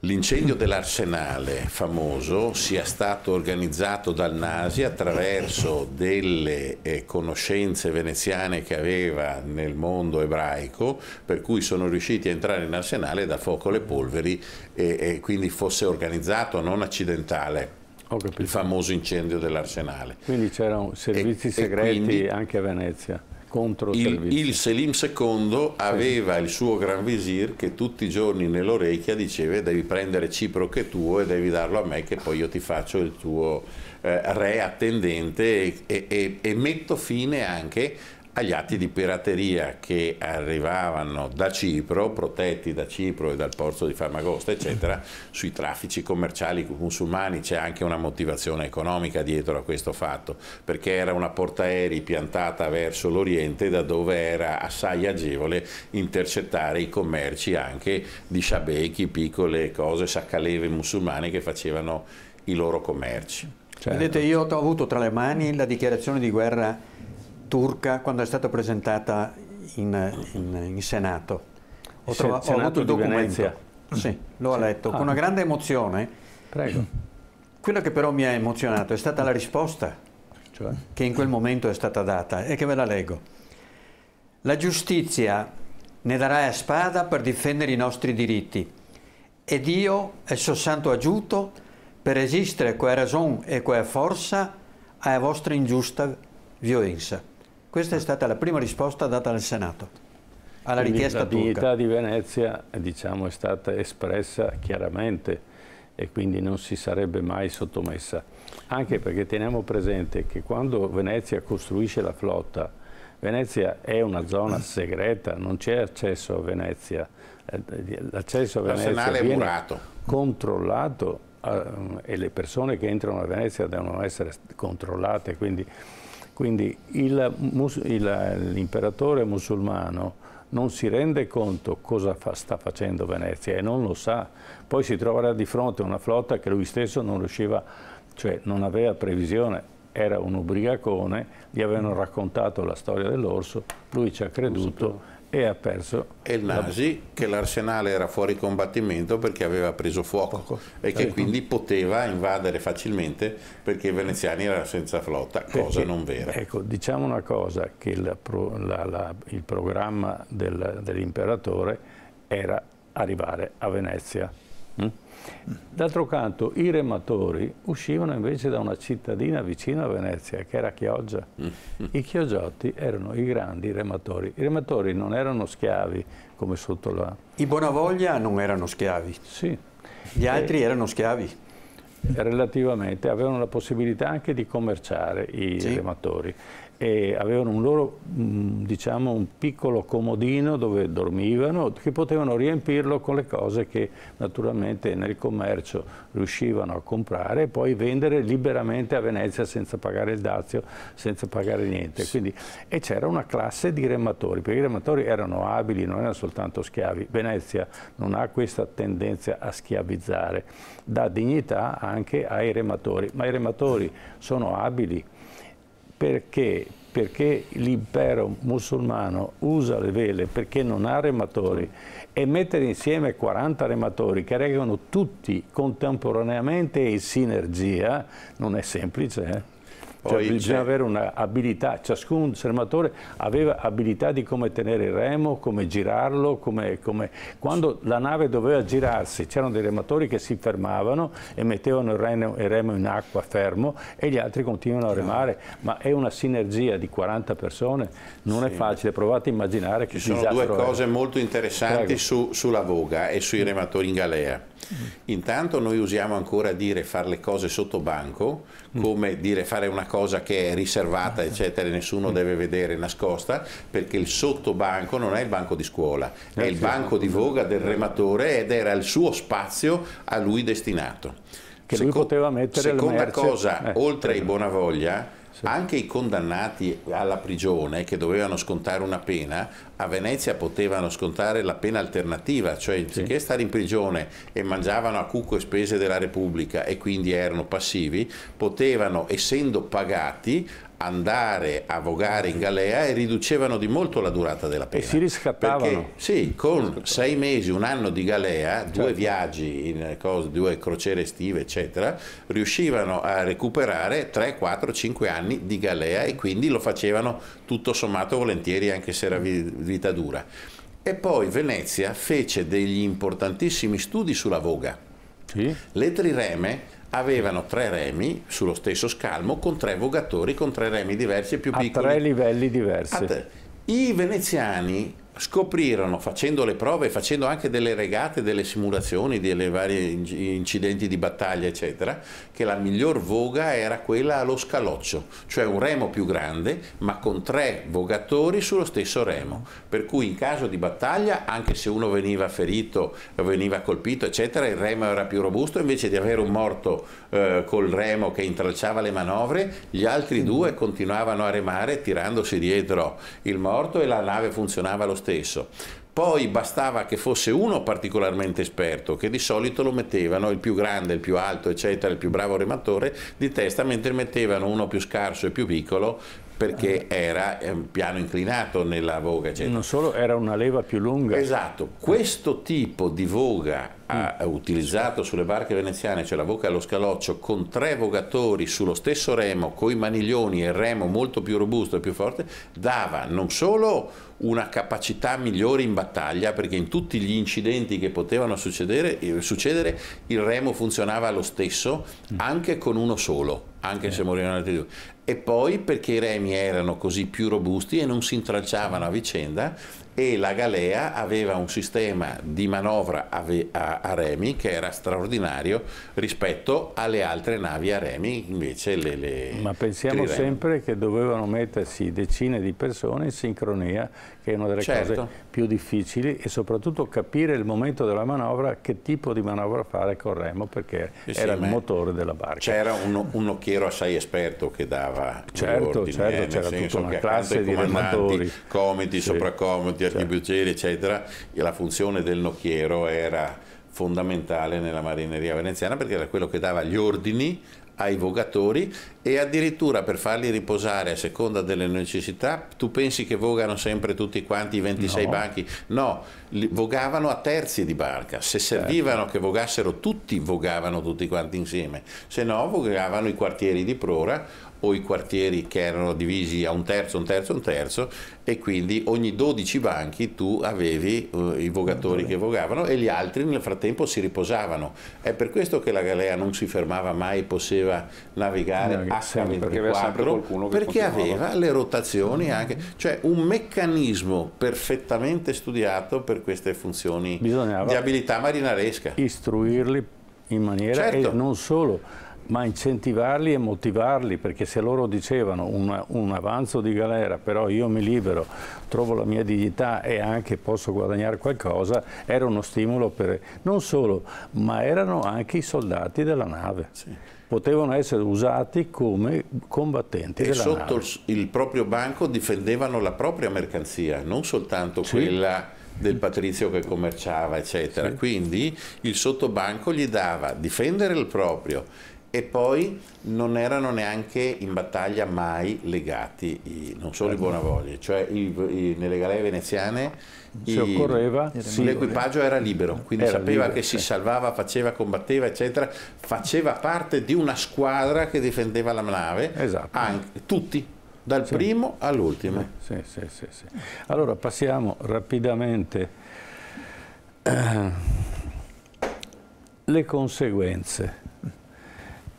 L'incendio dell'arsenale famoso sia stato organizzato dal Nasi attraverso delle eh, conoscenze veneziane che aveva nel mondo ebraico, per cui sono riusciti a entrare in arsenale da fuoco alle polveri e, e quindi fosse organizzato, non accidentale il famoso incendio dell'arsenale. Quindi c'erano servizi e, segreti e quindi, anche a Venezia il, il, Selim II aveva sì. il suo gran visir che tutti i giorni nell'orecchia diceva devi prendere Cipro che è tuo e devi darlo a me che poi io ti faccio il tuo eh, re attendente e, e, e, metto fine anche agli atti di pirateria che arrivavano da Cipro, protetti da Cipro e dal porto di Famagosta, eccetera, sui traffici commerciali musulmani. C'è anche una motivazione economica dietro a questo fatto, perché era una portaerei piantata verso l'Oriente da dove era assai agevole intercettare i commerci anche di sciabechi, piccole cose, saccaleve musulmane che facevano i loro commerci. Certo. Vedete, io ho avuto tra le mani la dichiarazione di guerra turca quando è stata presentata in, in, in Senato. Ho, trovato, Senato ho avuto il documento. Sì, l'ho sì. letto ah. con una grande emozione. Prego. Quello che però mi ha emozionato è stata la risposta cioè. che in quel momento è stata data e che ve la leggo. La giustizia ne darà a spada per difendere i nostri diritti e Dio è suo santo agiuto per resistere con ragione e con forza alla vostra ingiusta violenza. Questa è stata la prima risposta data dal Senato alla Quindi richiesta turca. La dignità di Venezia diciamo, è stata espressa chiaramente e quindi non si sarebbe mai sottomessa. Anche perché teniamo presente che quando Venezia costruisce la flotta, Venezia è una zona segreta, non c'è accesso a Venezia. L'accesso a Venezia è viene murato. controllato eh, e le persone che entrano a Venezia devono essere controllate, quindi quindi l'imperatore musulmano non si rende conto cosa fa, sta facendo Venezia e non lo sa. Poi si troverà di fronte a una flotta che lui stesso non riusciva, cioè non aveva previsione, era un ubriacone, gli avevano raccontato la storia dell'orso, lui ci ha creduto e ha perso. E il nazi boh-, che l'arsenale era fuori combattimento perché aveva preso fuoco, fuoco. e che certo. quindi poteva invadere facilmente perché i veneziani erano senza flotta, cosa perché, non vera. Ecco, diciamo una cosa, che la, la, il programma del, dell'imperatore era arrivare a Venezia Mm? D'altro canto i rematori uscivano invece da una cittadina vicino a Venezia che era Chioggia. Mm. I Chiogiotti erano i grandi rematori. I rematori non erano schiavi come sotto la... I Bonavoglia non erano schiavi. Sì. Gli altri e... erano schiavi relativamente, avevano la possibilità anche di commerciare i sì. rematori e avevano un loro mm, diciamo, un piccolo comodino dove dormivano che potevano riempirlo con le cose che naturalmente nel commercio riuscivano a comprare e poi vendere liberamente a Venezia senza pagare il dazio, senza pagare niente. Quindi, e c'era una classe di rematori, perché i rematori erano abili, non erano soltanto schiavi. Venezia non ha questa tendenza a schiavizzare, dà dignità anche ai rematori, ma i rematori sono abili, perché? Perché l'impero musulmano usa le vele perché non ha rematori e mettere insieme 40 rematori che reggono tutti contemporaneamente e in sinergia non è semplice. Eh? Cioè, Poi cioè, bisogna avere un'abilità, ciascun sermatore aveva abilità di come tenere il remo, come girarlo, come, come... quando la nave doveva girarsi c'erano dei rematori che si fermavano e mettevano il remo, il remo in acqua fermo e gli altri continuano a remare, ma è una sinergia di 40 persone, non sì. è facile, provate a immaginare che ci sono due cose era. molto interessanti su, sulla voga e sui rematori in galea. Intanto noi usiamo ancora dire fare le cose sotto banco, mm. come dire fare una cosa che è riservata, ah. eccetera, e nessuno mm. deve vedere nascosta, perché il sottobanco non è il banco di scuola, è eh, il banco di voga del rematore ed era il suo spazio a lui destinato. Che lui Seco poteva mettere Seconda cosa, eh, oltre ai eh. Bonavoglia, sì. Anche i condannati alla prigione che dovevano scontare una pena, a Venezia potevano scontare la pena alternativa, cioè anziché sì. stare in prigione e mangiavano a cucco e spese della Repubblica e quindi erano passivi, potevano, essendo pagati, andare a vogare in galea e riducevano di molto la durata della pena. E si riscattavano. Perché, sì, con sei mesi, un anno di galea, certo. due viaggi, cose, due crociere estive, eccetera, riuscivano a recuperare 3, 4, 5 anni di galea e quindi lo facevano tutto sommato volentieri anche se era vita dura. E poi Venezia fece degli importantissimi studi sulla voga. Sì. Le trireme avevano tre remi sullo stesso scalmo con tre vogatori con tre remi diversi e più piccoli. A tre livelli diversi. I veneziani scoprirono facendo le prove, facendo anche delle regate, delle simulazioni, dei vari incidenti di battaglia, eccetera, che la miglior voga era quella allo scaloccio, cioè un remo più grande ma con tre vogatori sullo stesso remo, per cui in caso di battaglia, anche se uno veniva ferito, veniva colpito, eccetera, il remo era più robusto, invece di avere un morto eh, col remo che intralciava le manovre, gli altri due continuavano a remare tirandosi dietro il morto e la nave funzionava lo stesso stesso. Poi bastava che fosse uno particolarmente esperto, che di solito lo mettevano il più grande, il più alto, eccetera, il più bravo rematore di testa, mentre mettevano uno più scarso e più piccolo perché era eh, un piano inclinato nella voga. Eccetera. Non solo, era una leva più lunga. Esatto, questo tipo di voga mm. utilizzato sulle barche veneziane, cioè la voga allo scaloccio, con tre vogatori sullo stesso remo, con i maniglioni e il remo molto più robusto e più forte, dava non solo una capacità migliore in battaglia, perché in tutti gli incidenti che potevano succedere, eh, succedere il remo funzionava lo stesso, mm. anche con uno solo anche eh. se morivano altri due e poi perché i remi erano così più robusti e non si intralciavano a vicenda e la galea aveva un sistema di manovra a, a, a remi che era straordinario rispetto alle altre navi a remi invece le, le ma pensiamo sempre che dovevano mettersi decine di persone in sincronia che è una delle certo. cose più difficili e soprattutto capire il momento della manovra, che tipo di manovra fare con Remo perché sì, era il motore della barca. C'era un, un, occhiero assai esperto che dava certo, certo, eh, c'era tutta una classe di rematori. Comiti, sì, sopracomiti, certo. archibugieri eccetera, e la funzione del nocchiero era fondamentale nella marineria veneziana perché era quello che dava gli ordini ai vogatori e addirittura per farli riposare a seconda delle necessità, tu pensi che vogano sempre tutti quanti i 26 no. banchi? No, vogavano a terzi di barca, se certo. servivano certo. che vogassero tutti, vogavano tutti quanti insieme, se no vogavano i quartieri di prora o i quartieri che erano divisi a un terzo, un terzo, un terzo e quindi ogni 12 banchi tu avevi uh, i vogatori che vogavano e gli altri nel frattempo si riposavano. È per questo che la galea non si fermava mai, poteva navigare no, H24 perché aveva, sempre qualcuno che perché aveva le rotazioni mm-hmm. anche, cioè un meccanismo perfettamente studiato per queste funzioni Bisognava di abilità marinaresca. Istruirli in maniera certo. e non solo ma incentivarli e motivarli, perché se loro dicevano una, un avanzo di galera, però io mi libero, trovo la mia dignità e anche posso guadagnare qualcosa, era uno stimolo per... non solo, ma erano anche i soldati della nave. Sì. Potevano essere usati come combattenti e sotto nave. il proprio banco difendevano la propria mercanzia, non soltanto sì. quella del patrizio che commerciava, eccetera. Sì. Quindi il sottobanco gli dava difendere il proprio e poi non erano neanche in battaglia mai legati, i, non solo i certo. buonavoglie, cioè i, i, nelle galee veneziane l'equipaggio era libero, quindi era sapeva libero, che sì. si salvava, faceva, combatteva, eccetera, faceva parte di una squadra che difendeva la nave, esatto. anche, tutti, dal sì. primo all'ultimo. Sì, allora passiamo rapidamente alle eh, conseguenze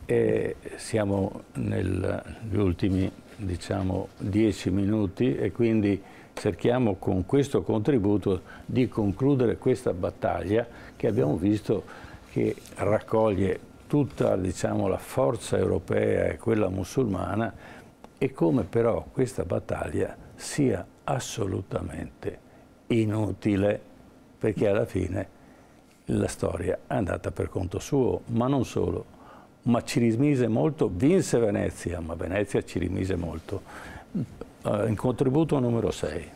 e siamo negli ultimi diciamo, dieci minuti e quindi cerchiamo con questo contributo di concludere questa battaglia che abbiamo visto che raccoglie tutta diciamo, la forza europea e quella musulmana e come però questa battaglia sia assolutamente inutile perché alla fine la storia è andata per conto suo, ma non solo, ma ci rimise molto, vinse Venezia, ma Venezia ci rimise molto. Eh, in contributo numero 6.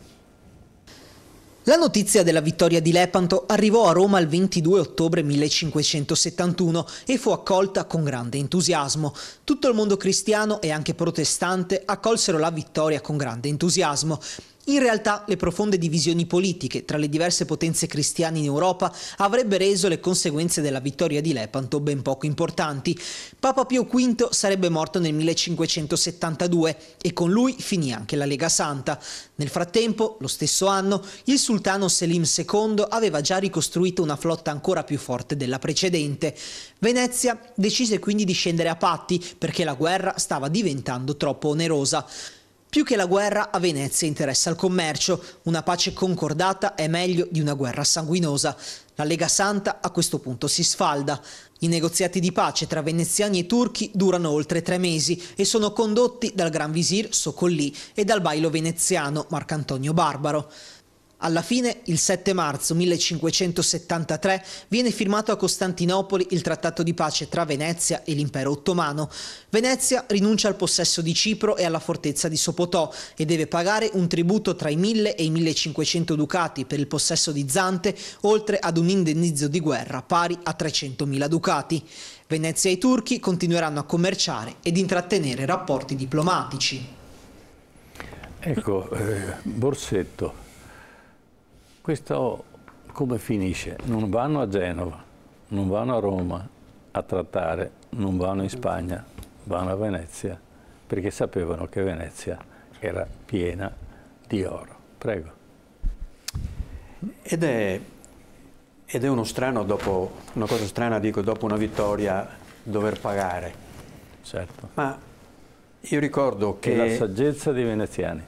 La notizia della vittoria di Lepanto arrivò a Roma il 22 ottobre 1571 e fu accolta con grande entusiasmo. Tutto il mondo cristiano e anche protestante accolsero la vittoria con grande entusiasmo. In realtà le profonde divisioni politiche tra le diverse potenze cristiane in Europa avrebbe reso le conseguenze della vittoria di Lepanto ben poco importanti. Papa Pio V sarebbe morto nel 1572 e con lui finì anche la Lega Santa. Nel frattempo, lo stesso anno, il sultano Selim II aveva già ricostruito una flotta ancora più forte della precedente. Venezia decise quindi di scendere a patti perché la guerra stava diventando troppo onerosa. Più che la guerra a Venezia interessa il commercio, una pace concordata è meglio di una guerra sanguinosa. La Lega Santa a questo punto si sfalda. I negoziati di pace tra veneziani e turchi durano oltre tre mesi e sono condotti dal Gran Visir Sokollì e dal bailo veneziano Marcantonio Barbaro. Alla fine, il 7 marzo 1573, viene firmato a Costantinopoli il trattato di pace tra Venezia e l'impero ottomano. Venezia rinuncia al possesso di Cipro e alla fortezza di Sopotò e deve pagare un tributo tra i 1000 e i 1500 ducati per il possesso di Zante, oltre ad un indennizzo di guerra pari a 300.000 ducati. Venezia e i turchi continueranno a commerciare ed intrattenere rapporti diplomatici. Ecco, eh, Borsetto questo come finisce? Non vanno a Genova, non vanno a Roma a trattare, non vanno in Spagna, vanno a Venezia, perché sapevano che Venezia era piena di oro. Prego. Ed è, ed è uno strano dopo, una cosa strana dico, dopo una vittoria dover pagare. Certo. Ma io ricordo che... E la saggezza dei veneziani.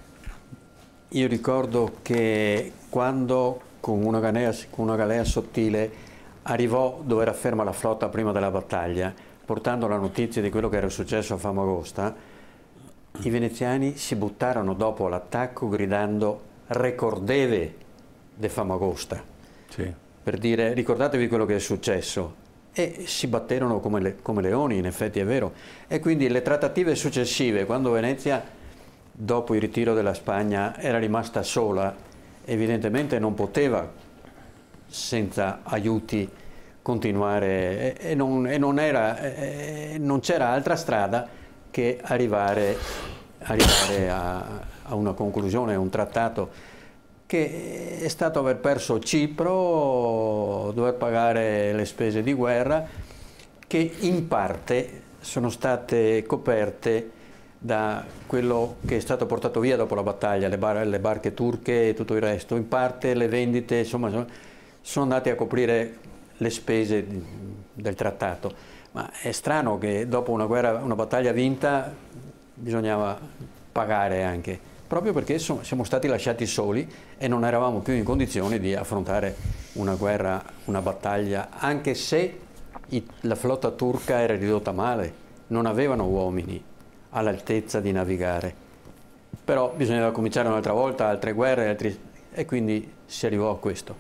Io ricordo che quando con una galea, con una galea sottile arrivò dove era ferma la flotta prima della battaglia, portando la notizia di quello che era successo a Famagosta, i veneziani si buttarono dopo l'attacco gridando recordeve de Famagosta, sì. per dire ricordatevi quello che è successo e si batterono come, le, come leoni, in effetti è vero. E quindi le trattative successive, quando Venezia dopo il ritiro della Spagna era rimasta sola, evidentemente non poteva senza aiuti continuare e, non, e non c'era altra strada che arrivare, arrivare a, a, una conclusione, a un trattato che è stato aver perso Cipro, dover pagare le spese di guerra che in parte sono state coperte da quello che è stato portato via dopo la battaglia, le, bar le barche turche e tutto il resto, in parte le vendite insomma, sono andate a coprire le spese di, del trattato, ma è strano che dopo una, guerra, una battaglia vinta bisognava pagare anche, proprio perché so, siamo stati lasciati soli e non eravamo più in condizione di affrontare una guerra, una battaglia, anche se i, la flotta turca era ridotta male, non avevano uomini, all'altezza di navigare. Però bisognava cominciare un'altra volta, altre guerre, altri... e quindi si arrivò a questo.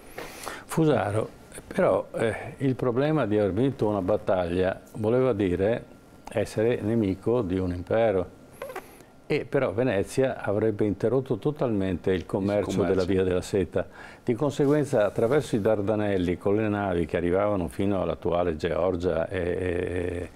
Fusaro, però eh, il problema di aver vinto una battaglia voleva dire essere nemico di un impero. E però Venezia avrebbe interrotto totalmente il commercio, il commercio, della Via della Seta. Di conseguenza attraverso i Dardanelli con le navi che arrivavano fino all'attuale Georgia e, e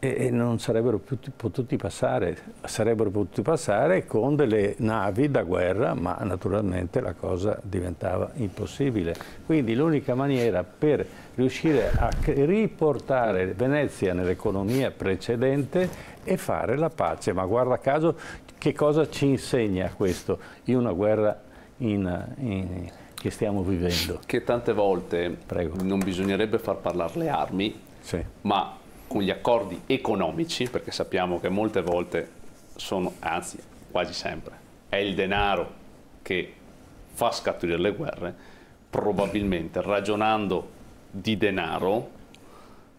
e non sarebbero potuti passare, sarebbero potuti passare con delle navi da guerra, ma naturalmente la cosa diventava impossibile. Quindi l'unica maniera per riuscire a riportare Venezia nell'economia precedente è fare la pace, ma guarda caso che cosa ci insegna questo in una guerra in, in, che stiamo vivendo? Che tante volte Prego. non bisognerebbe far parlare le armi, sì. ma con gli accordi economici, perché sappiamo che molte volte sono, anzi quasi sempre, è il denaro che fa scaturire le guerre, probabilmente ragionando di denaro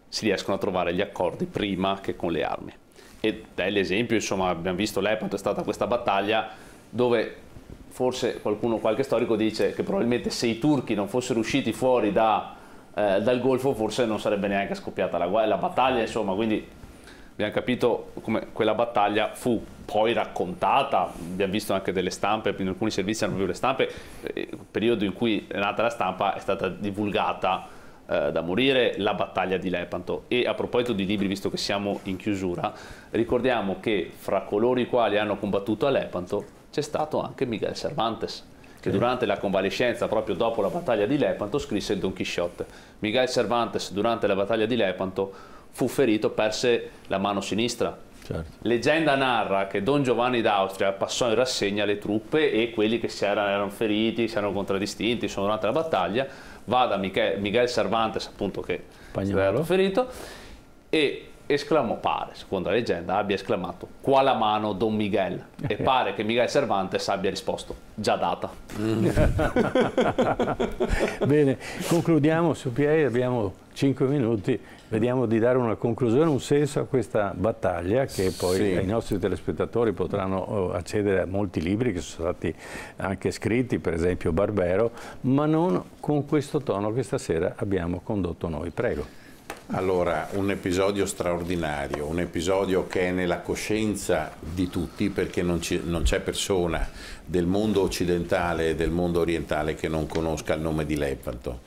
si riescono a trovare gli accordi prima che con le armi. Ed è l'esempio, insomma, abbiamo visto l'Epato, è stata questa battaglia dove forse qualcuno, qualche storico dice che probabilmente se i turchi non fossero usciti fuori da eh, dal Golfo forse non sarebbe neanche scoppiata la, la battaglia, insomma, quindi abbiamo capito come quella battaglia fu poi raccontata, abbiamo visto anche delle stampe, in alcuni servizi hanno visto le stampe, il eh, periodo in cui è nata la stampa è stata divulgata eh, da morire la battaglia di Lepanto e a proposito di libri visto che siamo in chiusura ricordiamo che fra coloro i quali hanno combattuto a Lepanto c'è stato anche Miguel Cervantes che durante la convalescenza, proprio dopo la battaglia di Lepanto, scrisse il Don Chisciotte. Miguel Cervantes, durante la battaglia di Lepanto, fu ferito, perse la mano sinistra. Certo. Leggenda narra che Don Giovanni d'Austria passò in rassegna le truppe e quelli che si erano, erano feriti, si erano contraddistinti sono durante la battaglia, va da Miguel, Cervantes, appunto che Pagnolo. era ferito, e esclamò, pare, secondo la leggenda, abbia esclamato «Qua la mano, Don Miguel!» e pare che Miguel Cervantes abbia risposto «Già data». Bene, concludiamo su Pieri, abbiamo 5 minuti, vediamo di dare una conclusione, un senso a questa battaglia che poi sì. i nostri telespettatori potranno oh, accedere a molti libri che sono stati anche scritti, per esempio Barbero, ma non con questo tono che stasera abbiamo condotto noi. Prego. Allora, un episodio straordinario, un episodio che è nella coscienza di tutti perché non, c'è persona del mondo occidentale e del mondo orientale che non conosca il nome di Lepanto.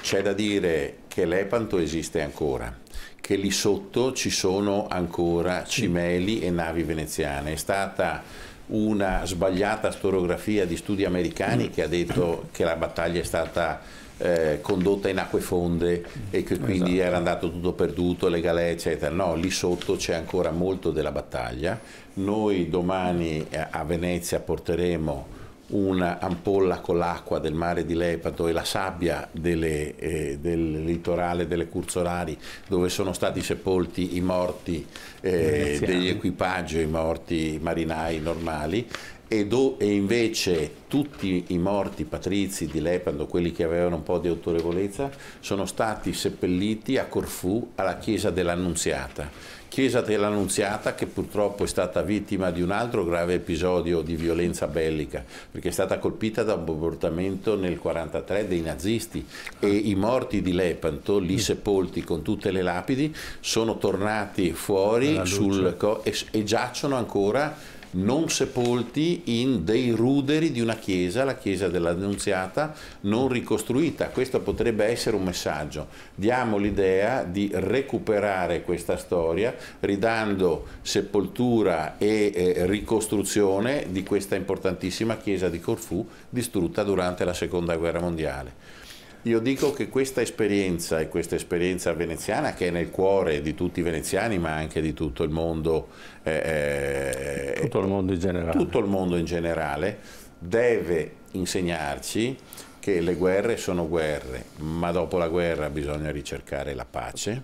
C'è da dire che Lepanto esiste ancora, che lì sotto ci sono ancora cimeli e navi veneziane. È stata una sbagliata storiografia di studi americani mm. che ha detto che la battaglia è stata eh, condotta in acque fonde e che quindi esatto. era andato tutto perduto, le galee eccetera. No, lì sotto c'è ancora molto della battaglia. Noi domani eh, a Venezia porteremo un'ampolla con l'acqua del mare di Lepato e la sabbia delle, eh, del litorale delle Curzolari dove sono stati sepolti i morti eh, degli equipaggi, i morti marinai normali e, do, e, invece tutti i morti patrizi di Lepanto, quelli che avevano un po' di autorevolezza, sono stati seppelliti a Corfù alla chiesa dell'Annunziata. Chiesa dell'Annunziata che purtroppo è stata vittima di un altro grave episodio di violenza bellica, perché è stata colpita da un bombardamento nel 1943 dei nazisti e i morti di Lepanto, lì mm. sepolti con tutte le lapidi, sono tornati fuori sul, e, e giacciono ancora non sepolti in dei ruderi di una chiesa, la chiesa dell'Annunziata, non ricostruita. Questo potrebbe essere un messaggio. Diamo l'idea di recuperare questa storia ridando sepoltura e eh, ricostruzione di questa importantissima chiesa di Corfù distrutta durante la Seconda Guerra Mondiale. Io dico che questa esperienza e questa esperienza veneziana che è nel cuore di tutti i veneziani ma anche di tutto il mondo, eh, eh, tutto il mondo in generale, tutto il mondo in generale deve insegnarci che le guerre sono guerre, ma dopo la guerra bisogna ricercare la pace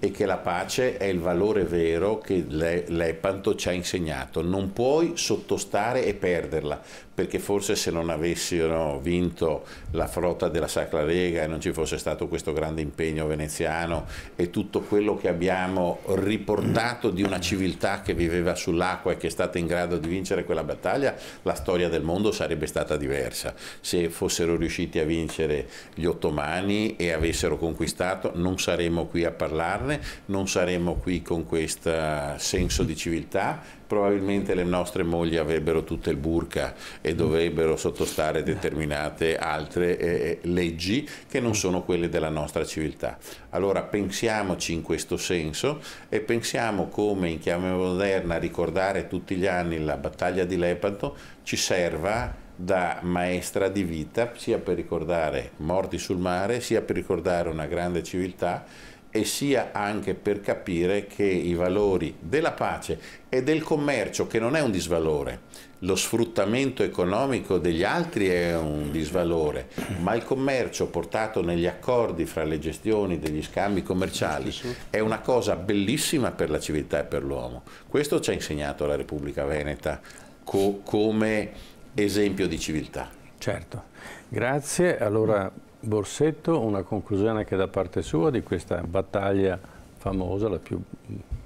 e che la pace è il valore vero che l'Epanto ci ha insegnato. Non puoi sottostare e perderla, perché forse se non avessero vinto la frotta della Sacra Lega e non ci fosse stato questo grande impegno veneziano e tutto quello che abbiamo riportato di una civiltà che viveva sull'acqua e che è stata in grado di vincere quella battaglia, la storia del mondo sarebbe stata diversa. Se fossero riusciti a vincere gli ottomani e avessero conquistato, non saremmo qui a parlarne, non saremmo qui con questo senso di civiltà probabilmente le nostre mogli avrebbero tutte il burka e dovrebbero sottostare determinate altre eh, eh, leggi che non sono quelle della nostra civiltà. Allora pensiamoci in questo senso e pensiamo come in chiave moderna ricordare tutti gli anni la battaglia di Lepanto ci serva da maestra di vita sia per ricordare morti sul mare sia per ricordare una grande civiltà e sia anche per capire che i valori della pace e del commercio, che non è un disvalore, lo sfruttamento economico degli altri è un disvalore, ma il commercio portato negli accordi fra le gestioni degli scambi commerciali è una cosa bellissima per la civiltà e per l'uomo. Questo ci ha insegnato la Repubblica Veneta co come esempio di civiltà. Certo, grazie. Allora Borsetto una conclusione anche da parte sua di questa battaglia famosa, la più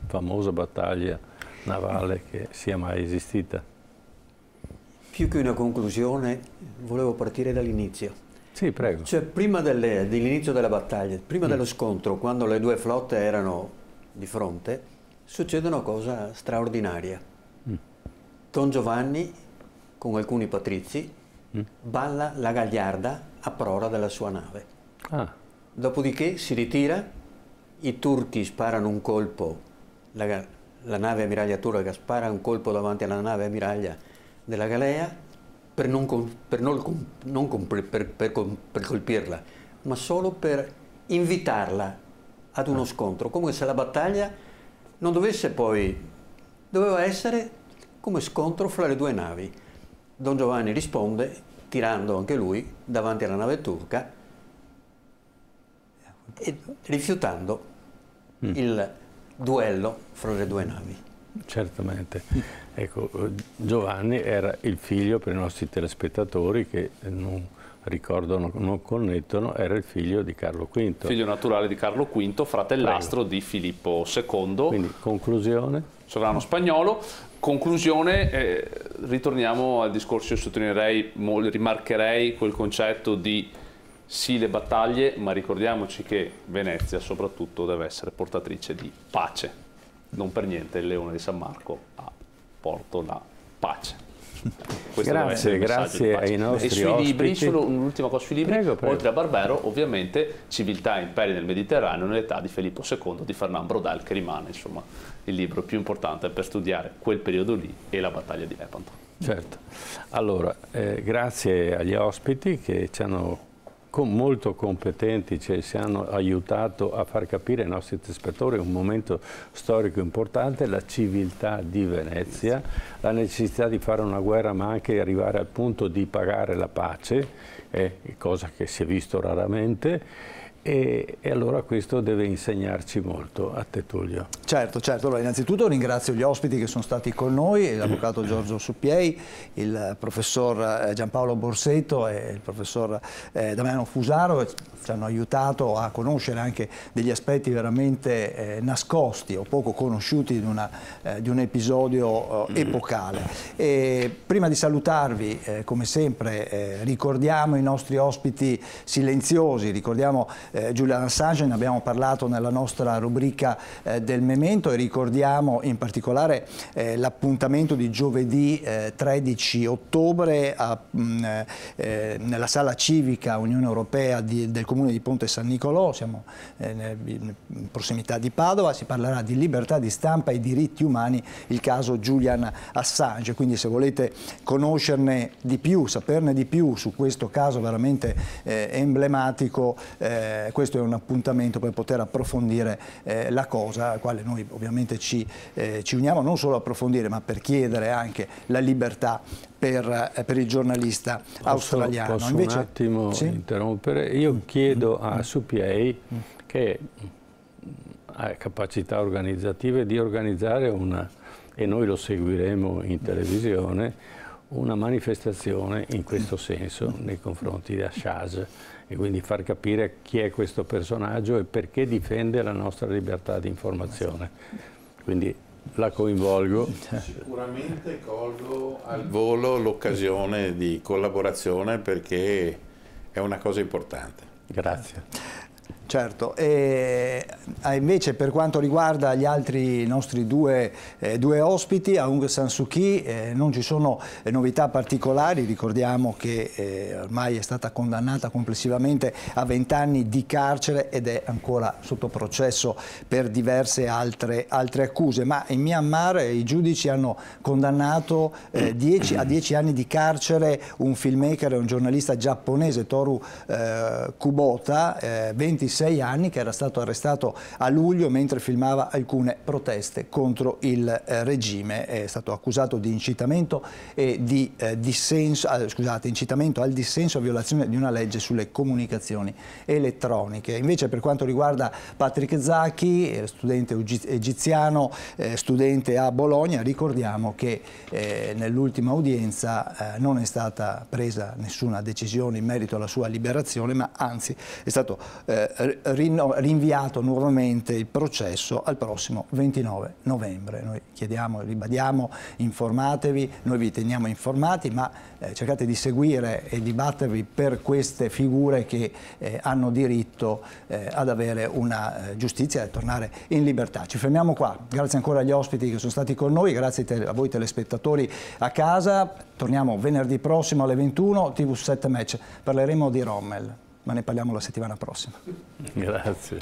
famosa battaglia navale che sia mai esistita? Più che una conclusione, volevo partire dall'inizio. Sì, prego. Cioè, prima dell'inizio dell della battaglia, prima mm. dello scontro, quando le due flotte erano di fronte, succede una cosa straordinaria. Mm. Don Giovanni, con alcuni patrizi, mm. balla la gagliarda a prora della sua nave. Ah. Dopodiché si ritira, i turchi sparano un colpo, la, la nave ammiraglia turca spara un colpo davanti alla nave ammiraglia della Galea per, non, per, non, non, per, per colpirla, ma solo per invitarla ad uno ah. scontro, come se la battaglia non dovesse poi, doveva essere come scontro fra le due navi. Don Giovanni risponde tirando anche lui davanti alla nave turca e rifiutando mm. il duello fra le due navi. Certamente, ecco, Giovanni era il figlio per i nostri telespettatori che non ricordano, non connettono, era il figlio di Carlo V. Figlio naturale di Carlo V, fratellastro Prego. di Filippo II. Quindi conclusione? Sovrano spagnolo. Conclusione, eh, ritorniamo al discorso, io sottolineerei, rimarcherei quel concetto di sì le battaglie, ma ricordiamoci che Venezia soprattutto deve essere portatrice di pace. Non per niente il leone di San Marco ha porto la pace. Questo grazie, grazie ai nostri ospiti. e sui ospiti. libri, solo un'ultima cosa sui libri, prego, prego. oltre a Barbero ovviamente Civiltà e Imperi nel Mediterraneo nell'età di Filippo II di Fernand Brodel che rimane insomma il libro più importante per studiare quel periodo lì e la battaglia di Lepanto. Certo, allora eh, grazie agli ospiti che ci hanno molto competenti, cioè, ci hanno aiutato a far capire ai nostri spettatori un momento storico importante, la civiltà di Venezia, la necessità di fare una guerra ma anche arrivare al punto di pagare la pace, eh, cosa che si è visto raramente, e, e, allora questo deve insegnarci molto a te Tullio. Certo, certo. Allora, innanzitutto ringrazio gli ospiti che sono stati con noi, l'avvocato Giorgio Suppiei, il professor eh, Giampaolo Borsetto e il professor eh, Damiano Fusaro, che ci hanno aiutato a conoscere anche degli aspetti veramente eh, nascosti o poco conosciuti di, una, eh, di un episodio eh, epocale. E prima di salutarvi, eh, come sempre, ricordiamo i nostri ospiti silenziosi, ricordiamo eh, Julian Assange, ne abbiamo parlato nella nostra rubrica eh, del memento e ricordiamo in particolare eh, l'appuntamento di giovedì 13 eh, ottobre a, mh, mm, eh, eh, nella sala civica Unione Europea di, del Comune di Ponte San Nicolò, siamo in prossimità di Padova, si parlerà di libertà di stampa e diritti umani, il caso Julian Assange, quindi se volete conoscerne di più, saperne di più su questo caso veramente emblematico, eh, eh, questo è un appuntamento per poter approfondire eh, la cosa, a quale noi ovviamente ci, eh, ci uniamo non solo approfondire ma per chiedere anche la libertà per, eh, per il giornalista posso, australiano. Posso Invece, un attimo sì? interrompere? Io mm. chiedo mm. a mm. Supiei che ha capacità organizzative di organizzare una, e noi lo seguiremo in televisione, una manifestazione in questo senso nei confronti di Assage e quindi far capire chi è questo personaggio e perché difende la nostra libertà di informazione. Quindi la coinvolgo. Sicuramente colgo al volo l'occasione di collaborazione perché è una cosa importante. Grazie. Certo, e eh, invece per quanto riguarda gli altri nostri due, eh, due ospiti, Aung San Suu Kyi eh, non ci sono eh, novità particolari, ricordiamo che eh, ormai è stata condannata complessivamente a 20 anni di carcere ed è ancora sotto processo per diverse altre, altre accuse, ma in Myanmar eh, i giudici hanno condannato dieci, a 10 anni di carcere un filmmaker e un giornalista giapponese, Toru Kubota, 26 36 anni che era stato arrestato a luglio mentre filmava alcune proteste contro il eh, regime. È stato accusato di incitamento, di, eh, dissenso, eh, scusate, incitamento al dissenso a violazione di una legge sulle comunicazioni elettroniche. Invece per quanto riguarda Patrick Zacchi, eh, studente egiziano, eh, studente a Bologna, ricordiamo che eh, nell'ultima udienza non è stata presa nessuna decisione in merito alla sua liberazione, ma anzi è stato eh, rinviato nuovamente il processo al prossimo 29 novembre. Noi chiediamo, ribadiamo, informatevi, noi vi teniamo informati, ma eh, cercate di seguire e di battervi per queste figure che eh, hanno diritto eh, ad avere una eh, giustizia e a tornare in libertà. Ci fermiamo qua, grazie ancora agli ospiti che sono stati con noi, grazie a voi telespettatori a casa, torniamo venerdì prossimo alle 21, TV7 Match, parleremo di Rommel ma ne parliamo la settimana prossima. Grazie.